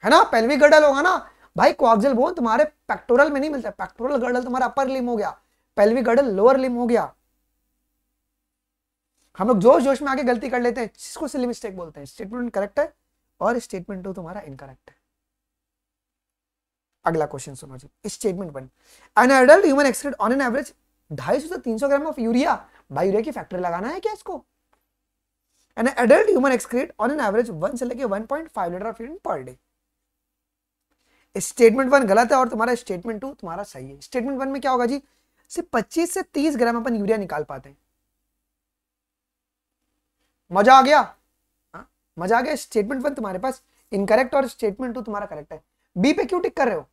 है ना पेल्विक गर्डल होगा ना भाई क्वाक्सल बोन तुम्हारे पेक्टोरल में नहीं मिलता पेक्टोरल गर्डल तुम्हारा अपर लिम हो गया पेल्विक गर्डल लोअर लिम हो गया हम लोग जोश जोश में आके गलती कर लेते हैं जिसको सिली मिस्टेक बोलते हैं स्टेटमेंट करेक्ट है और स्टेटमेंट टू तो तुम्हारा इनकरेक्ट है अगला क्वेश्चन सुनो जी statement one an adult human excrete on an average ढाई सौ से तीन सौ ग्राम ऑफ यूरिया भाई यूरिया की फैक्ट्री लगाना है क्या इसको an adult human excrete on an average one से लेके one point five litre of urine per day statement one गलत है और तुम्हारा स्टेटमेंट टू तुम्हारा सही है स्टेटमेंट वन में क्या होगा जी सिर्फ पच्चीस से तीस ग्राम अपन यूरिया निकाल पाते हैं मजा आ गया हा? मजा आ गया स्टेटमेंट वन तुम्हारे पास इनकरेक्ट और स्टेटमेंट टू तुम्हारा करेक्ट है बी पे क्यों टिक कर रहे हो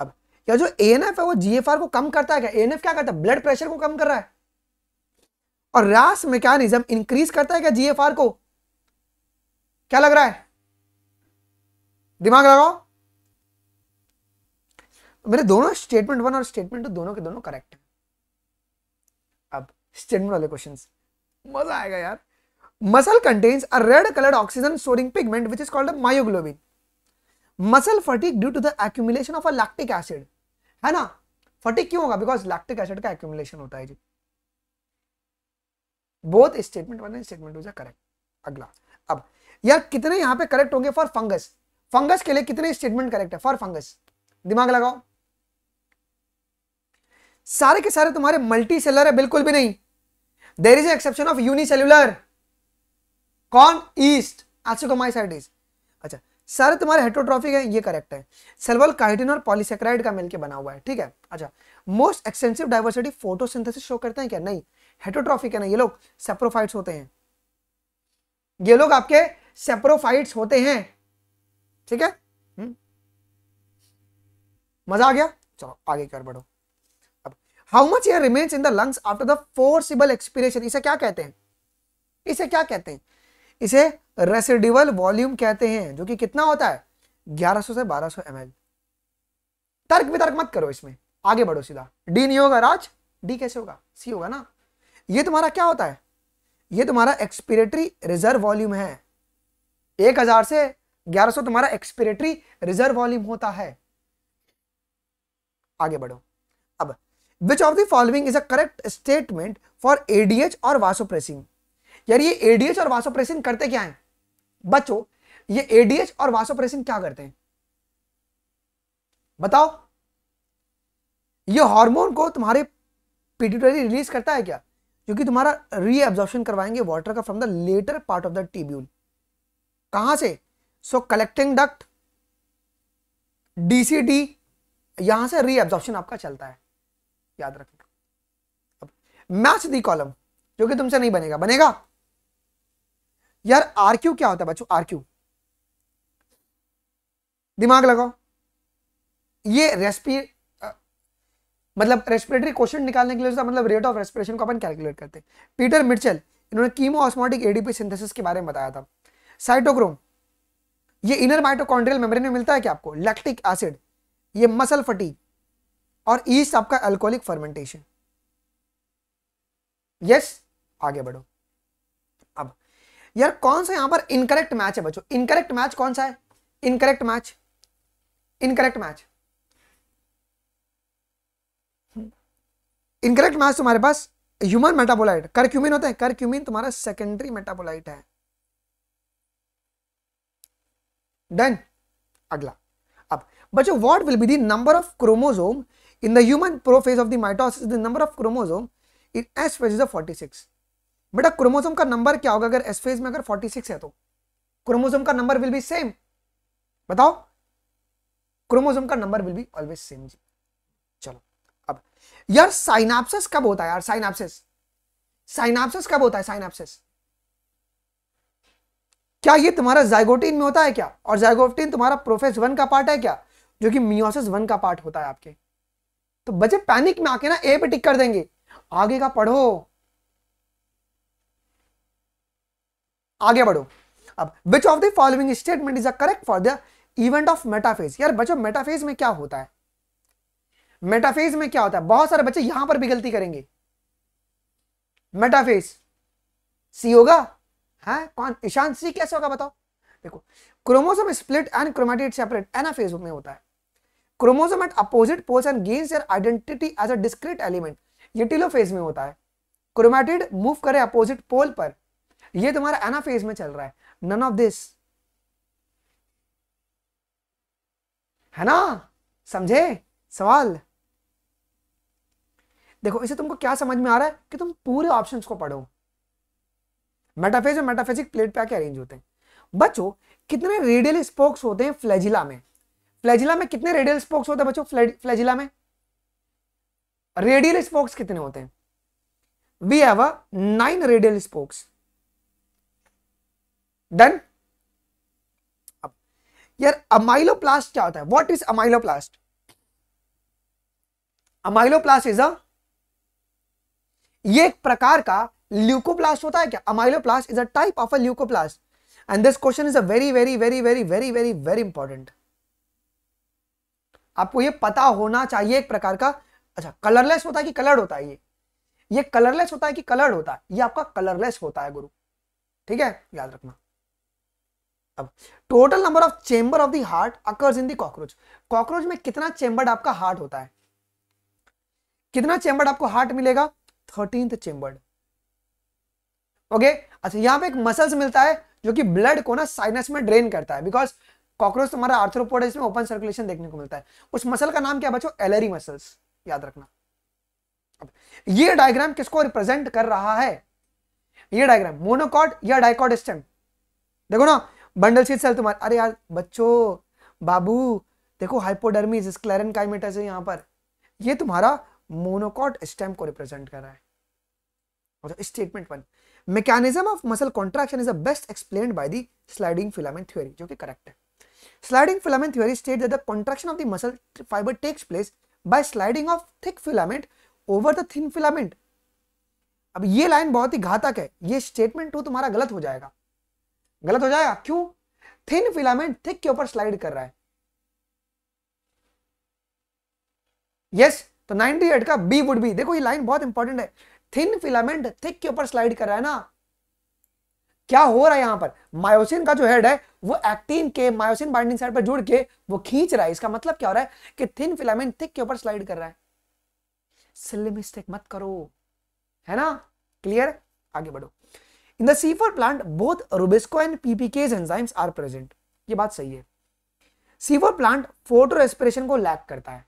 अब या जो ए है वो जीएफआर को कम करता है क्या एएनएफ क्या करता है ब्लड प्रेशर को कम कर रहा है और रास मैकेनिज्म इंक्रीज करता है क्या जीएफआर को क्या लग रहा है दिमाग लगाओ मेरे दोनों स्टेटमेंट वन और स्टेटमेंट टू दोनों के दोनों करेक्ट हैं अब स्टेटमेंट वाले क्वेश्चन मजा आएगा यार muscle contains a red coloured oxygen storing pigment which is called myoglobin muscle fatigue due to the accumulation of a lactic acid है ना फटिक क्यों होगा बिकॉज लैक्टिक एसिड का एक्यूमुलेशन होता है जी both statement one and statement two correct अगला अब यार कितने यहां पे करेक्ट होंगे फॉर फंगस फंगस के लिए कितने स्टेटमेंट करेक्ट है फॉर फंगस दिमाग लगाओ सारे के सारे तुम्हारे मल्टी सेलर है बिल्कुल भी नहीं there is exception of unicellular कॉन ईस्ट एसिकोमाइसाइड इज अच्छा सारे तुम्हारे हेट्रोट्रॉफिक है ये करेक्ट है सेलवल काइटिन और पॉलीसेक्राइड का मिलकर बना हुआ है ठीक है अच्छा most extensive diversity photosynthesis show करते हैं क्या नहीं हेटोट्रॉफिक है ना ये लोग सेप्रोफाइट्स होते हैं ये लोग आपके सेप्रोफाइट्स होते हैं ठीक है हम्म। मजा आ गया चलो आगे कर बढ़ो अब how much air remains in the lungs after the forcible expiration इसे क्या कहते हैं इसे क्या कहते हैं इसे रेसिडिवल वॉल्यूम कहते हैं जो कि कितना होता है 1100 से 1200 सौ एम तर्क वितर्क मत करो इसमें आगे बढ़ो सीधा डी नहीं होगा राज डी कैसे होगा सी होगा ना ये तुम्हारा क्या होता है ये तुम्हारा एक्सपिरेटरी रिजर्व वॉल्यूम है एक हजार से ग्यारह सौ तुम्हारा एक्सपिरेटरी रिजर्व वॉल्यूम होता है आगे बढ़ो अब which of the following is a correct statement for ADH और वासोप्रेसिन यार ये एडीएच और वासोप्रेसिन करते क्या है बच्चों ये एडीएच और वासोप्रेसिन क्या करते हैं बताओ ये हार्मोन को तुम्हारे पिट्यूटरी रिलीज करता है क्या क्योंकि तुम्हारा रीएब्जॉर्प्शन करवाएंगे वाटर का from the latter part of the tubule कहां से सो कलेक्टिंग डक्ट डीसीडी यहां से रीएब्जॉर्प्शन आपका चलता है याद रखना मैच दी कॉलम जो कि तुमसे नहीं बनेगा बनेगा यार आरक्यू क्या होता है बच्चों आरक्यू दिमाग लगाओ ये रेस्पी मतलब रेस्पिरेटरी क्वेश्चन निकालने के लिए उसका मतलब रेट ऑफ रेस्पिरेशन को अपन कैलकुलेट करते हैं पीटर मिर्चल इन्होंने कीमो ऑस्मोटिक एडीपी सिंथेसिस के बारे में बताया था साइटोक्रोम ये इनर माइटोकॉन्ड्रियल मेम्ब्रेन में मिलता है क्या आपको लैक्टिक एसिड ये मसल फटीक और ईस्ट आपका अल्कोहलिक फर्मेंटेशन यस आगे बढ़ो अब यार कौन सा यहां पर इनकरेक्ट मैच है बच्चों इनकरेक्ट मैच कौन सा है incorrect match incorrect match incorrect mass तुम्हारे पास ह्यूमन मेटाबोलाइट करक्यूमिन होता है करक्यूमिन तुम्हारा सेकेंडरी मेटाबोलाइट है डन अगला अब बच्चों what will be the number of chromosome in the human prophase of the mitosis the number of chromosome in s phase is 46 बेटा क्रोमोसोम का नंबर क्या होगा अगर एस फेज में अगर 46 है तो क्रोमोसोम का नंबर विल बी सेम बताओ क्रोमोसोम का number will be always same जी यार साइनापसिस कब होता है यार साइनापसिस साइनापसिस कब होता है साइनापसिस क्या ये तुम्हारा जायगोटीन में होता है क्या और जायगोटीन तुम्हारा प्रोफेस वन का पार्ट है क्या जो कि मियोसिस वन का पार्ट होता है आपके तो बच्चे पैनिक में आके ना ए पे टिक कर देंगे आगे का पढ़ो आगे बढ़ो अब which of the following statement is a correct for the event of metaphase यार बच्चों मेटाफेज में क्या होता है मेटाफेज में क्या होता है बहुत सारे बच्चे यहां पर भी गलती करेंगे मेटाफेज सी होगा है हाँ? कौन ईशांत सी कैसे होगा बताओ देखो chromosome split and chromatid separate anaphase में होता है chromosome at opposite poles and gains their identity as a discrete element ये टेलोफेज में होता है क्रोमेटिड मूव करे अपोजिट पोल पर ये तुम्हारा एनाफेज में चल रहा है नन ऑफ दिस है ना समझे सवाल देखो इसे तुमको क्या समझ में आ रहा है कि तुम पूरे ऑप्शन को पढ़ो मेटाफेज और मेटाफेजिक प्लेट पे आके अरेंज होते हैं बच्चों कितने रेडियल स्पोक्स होते हैं फ्लैजिला में फ्लैजिला में कितने रेडियल स्पोक्स होते हैं बच्चों फ्लैजिला में रेडियल स्पोक्स कितने होते हैं we have a nine radial spokes done अब यार अमाइलोप्लास्ट क्या होता है what is amyloplast amyloplast is a ये एक प्रकार का ल्यूकोप्लास्ट होता है क्या amyloplast is a type of a leucoplast and this question is a very very very very very very very important आपको ये पता होना चाहिए एक प्रकार का अच्छा कलरलेस होता है कि कलर्ड होता है ये ये कलरलेस होता है कि कलर्ड होता है ये आपका कलरलेस होता है गुरु ठीक है याद रखना अब total number of chamber of the heart occurs in the cockroach cockroach में कितना चेंबर्ड आपका हार्ट होता है कितना चेंबर्ड आपको हार्ट मिलेगा थर्टींथ चेंबर्ड ओके अच्छा यहाँ पे एक मसल्स मिलता है जो कि ब्लड को ना साइनस में ड्रेन करता है बिकॉज कॉकरोच तुम्हारा आर्थ्रोपोड इसमें ओपन सर्कुलेशन देखने को मिलता है उस मसल का नाम क्या बच्चों एलरी मसल्स याद रखना ये डायग्राम किसको रिप्रेजेंट कर रहा है ये डायग्राम मोनोकॉट या डायकॉट स्टेम देखो ना बंडल सीट सेल तुम्हारे अरे यार बच्चों बाबू देखो हाइपोडर्मीज स्क्लेरन काइमेटस है पर ये तुम्हारा मोनोकॉट स्टेम को रिप्रेजेंट कर रहा है statement one mechanism of muscle contraction is a best explain by the sliding filament theory जो कि करेक्ट है sliding filament theory state that the contraction of the muscle fibre takes place by sliding of thick filament over the thin filament अब ये line बहुत ही घातक है ये statement two तुम्हारा गलत हो जाएगा गलत हो जाएगा क्यों थिन फिलामेंट थिक के ऊपर स्लाइड कर रहा है यस yes, तो 98 का बी वुड बी देखो ये लाइन बहुत इंपॉर्टेंट है थिन फिलामेंट थिक के ऊपर स्लाइड कर रहा है ना क्या हो रहा है यहां पर मायोसिन का जो हेड है वो एक्टिन के मायोसिन बाइंडिंग साइड पर जुड़ के वो खींच रहा है इसका मतलब क्या हो रहा है कि थिन फिलामेंट थिक के ऊपर स्लाइड कर रहा है सिल्ली मिस्टेक मत करो है ना क्लियर आगे बढ़ो in the C four plant both rubisco and PEPcase enzymes are present ये बात सही है सीफर प्लांट फोटो रेस्पिरेशन को लैक करता है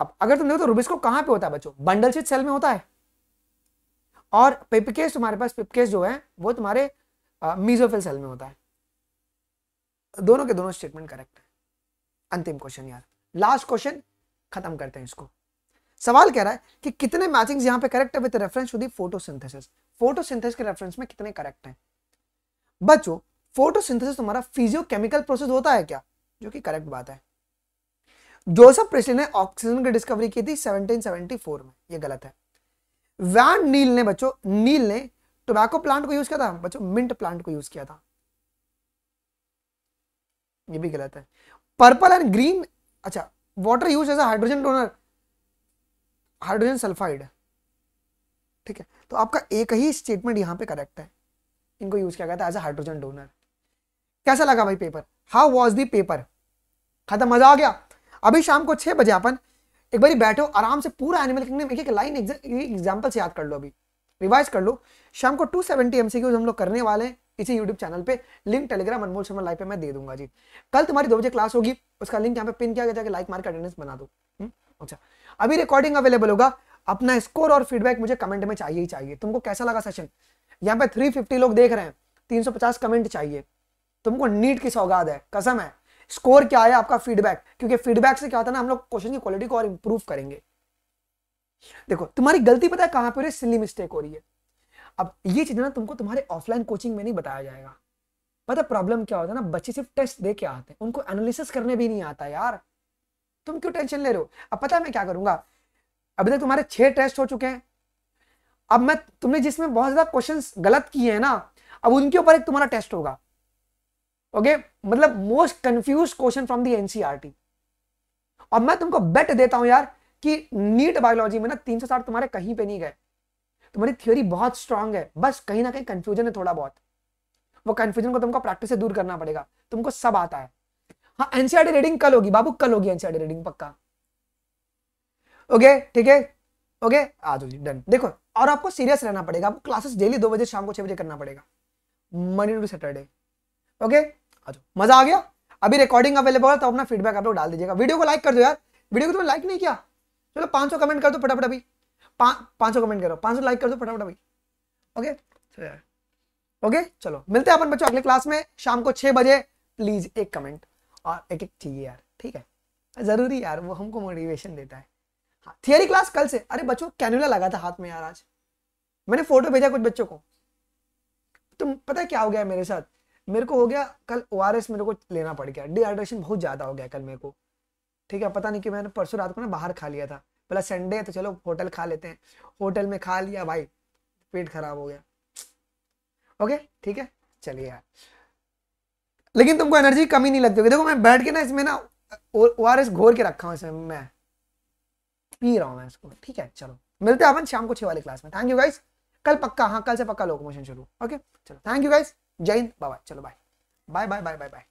अब अगर तुम देखो तो रुबिस्को कहां पे होता है बच्चों बंडल सेल में होता है और पिपकेस तुम्हारे पास पिपकेस जो है वो तुम्हारे मीजोफिल सेल में होता है दोनों के दोनों स्टेटमेंट करेक्ट है अंतिम क्वेश्चन यार लास्ट क्वेश्चन खत्म करते हैं इसको सवाल कह रहा है कि कितने मैचिंग्स यहां पे करेक्ट है with reference to the photosynthesis photosynthesis के रेफरेंस में कितने करेक्ट हैं बच्चों फोटोसिंथेसिस तुम्हारा फिजियोकेमिकल प्रोसेस होता है क्या जो कि करेक्ट बात है जोसेफ प्रेसली ने ऑक्सीजन की डिस्कवरी की थी 1774 में ये गलत है वैन नील ने बच्चों नील ने टोबैको प्लांट को यूज किया था बच्चों मिंट प्लांट को यूज किया था ये भी गलत है पर्पल एंड ग्रीन अच्छा water use as hydrogen donor hydrogen sulphide ठीक है तो आपका एक ही स्टेटमेंट यहां पे करेक्ट है इनको यूज किया गया था एज अ हाइड्रोजन डोनर कैसा लगा भाई paper how was the paper खत्म मजा आ गया अभी शाम को छह बजे अपन एक बार बैठो आराम से पूरा एनिमल किंगडम एक एक लाइन एग्जाम्पल से याद कर लो अभी रिवाइज कर लो शाम को टू सेवेंटी एमसीक्यूज हम लोग करने वाले हैं इसी यूट्यूब चैनल पे link Telegram Anmol Sharma live पे मैं दे दूंगा जी कल तुम्हारी दो बजे क्लास होगी उसका लिंक यहाँ पे पिन किया गया जाके लाइक मार्क अटेंडेंस बना दो हम्म, अच्छा अभी रिकॉर्डिंग अवेलेबल होगा अपना स्कोर और फीडबैक मुझे कमेंट में चाहिए ही चाहिए तुमको कैसा लगा सेशन यहाँ पे थ्री लोग देख रहे हैं तीन कमेंट चाहिए तुमको नीट की सौगात है कसम है स्कोर क्या है आपका फीडबैक क्योंकि फीडबैक से क्या होता है ना हम लोग क्वेश्चन की क्वालिटी को और इंप्रूव करेंगे देखो तुम्हारी गलती पता है कहां पर सिली मिस्टेक हो रही है अब ये चीज ना तुमको तुम्हारे ऑफलाइन कोचिंग में नहीं बताया जाएगा पता प्रॉब्लम क्या होता है ना बच्चे सिर्फ टेस्ट दे के आते हैं उनको एनालिसिस करने भी नहीं आता यार तुम क्यों टेंशन ले रहे हो अब पता है मैं क्या करूंगा अभी तक तुम्हारे छह टेस्ट हो चुके हैं अब मैं तुमने जिसमें बहुत ज्यादा क्वेश्चन गलत किए हैं ना अब उनके ऊपर एक तुम्हारा टेस्ट होगा ओके मतलब most confuse question from the NCR और मैं तुमको बेट देता हूं यार कि नीट बायोलॉजी में ना तीन सौ तुम्हारे कहीं पे नहीं गए तुम्हारी थ्योरी बहुत स्ट्रांग है बस कहीं ना कहीं कंफ्यूजन है थोड़ा बहुत वो कंफ्यूजन को तुमको प्रैक्टिस से दूर करना पड़ेगा तुमको सब आता है हाँ एनसीआर रीडिंग e कल होगी बाबू कल होगी एनसीआर रीडिंग e पक्का ओके ठीक है ओके आ जाओ जी डन देखो और आपको सीरियस रहना पड़ेगा आपको क्लासेस डेली दो बजे शाम को छह बजे करना पड़ेगा Monday to Saturday okay okay? आ अच्छा, मजा आ गया अभी रिकॉर्डिंग अवेलेबल है तो अपना फीडबैक आप लोग डाल दीजिएगा वीडियो को लाइक कर दो यार वीडियो को तुमने लाइक नहीं किया चलो पाँच सौ कमेंट कर दो फटाफट अभी पांच सौ कमेंट करो पांच सौ लाइक कर दो फटाफट अभी ओके तो यार ओके चलो मिलते हैं अपन बच्चों अगले क्लास में शाम को छह बजे प्लीज़ एक कमेंट और एक एक चाहिए यार ठीक है ज़रूरी यार वो हमको मोटिवेशन देता है थियरी हाँ, क्लास कल से अरे बच्चों कैनुला लगा था हाथ में यार आज मैंने फोटो भेजा कुछ बच्चों को तुम पता है क्या हो गया मेरे साथ मेरे को हो गया कल ओ मेरे को लेना पड़ गया डिहाइड्रेशन बहुत ज़्यादा हो गया कल मेरे को ठीक है पता नहीं कि मैंने परसों रात को ना बाहर खा लिया था पहला संडे है तो चलो होटल खा लेते हैं होटल में खा लिया भाई पेट खराब हो गया ओके ठीक है चलिए यार लेकिन तुमको एनर्जी कमी नहीं लगती होगी देखो मैं बैठ के ना इसमें ना ओ आर एस घोर के रखा हूँ इसमें मैं पी रहा हूँ मैं इसको ठीक है चलो मिलते हैं अपन शाम को छह वाली क्लास में थैंक यू गाइस कल पक्का हाँ कल से पक्का लोकोमोशन शुरू ओके चलो थैंक यू गाइस जय हिंद बाय चलो bye bye bye bye bye bye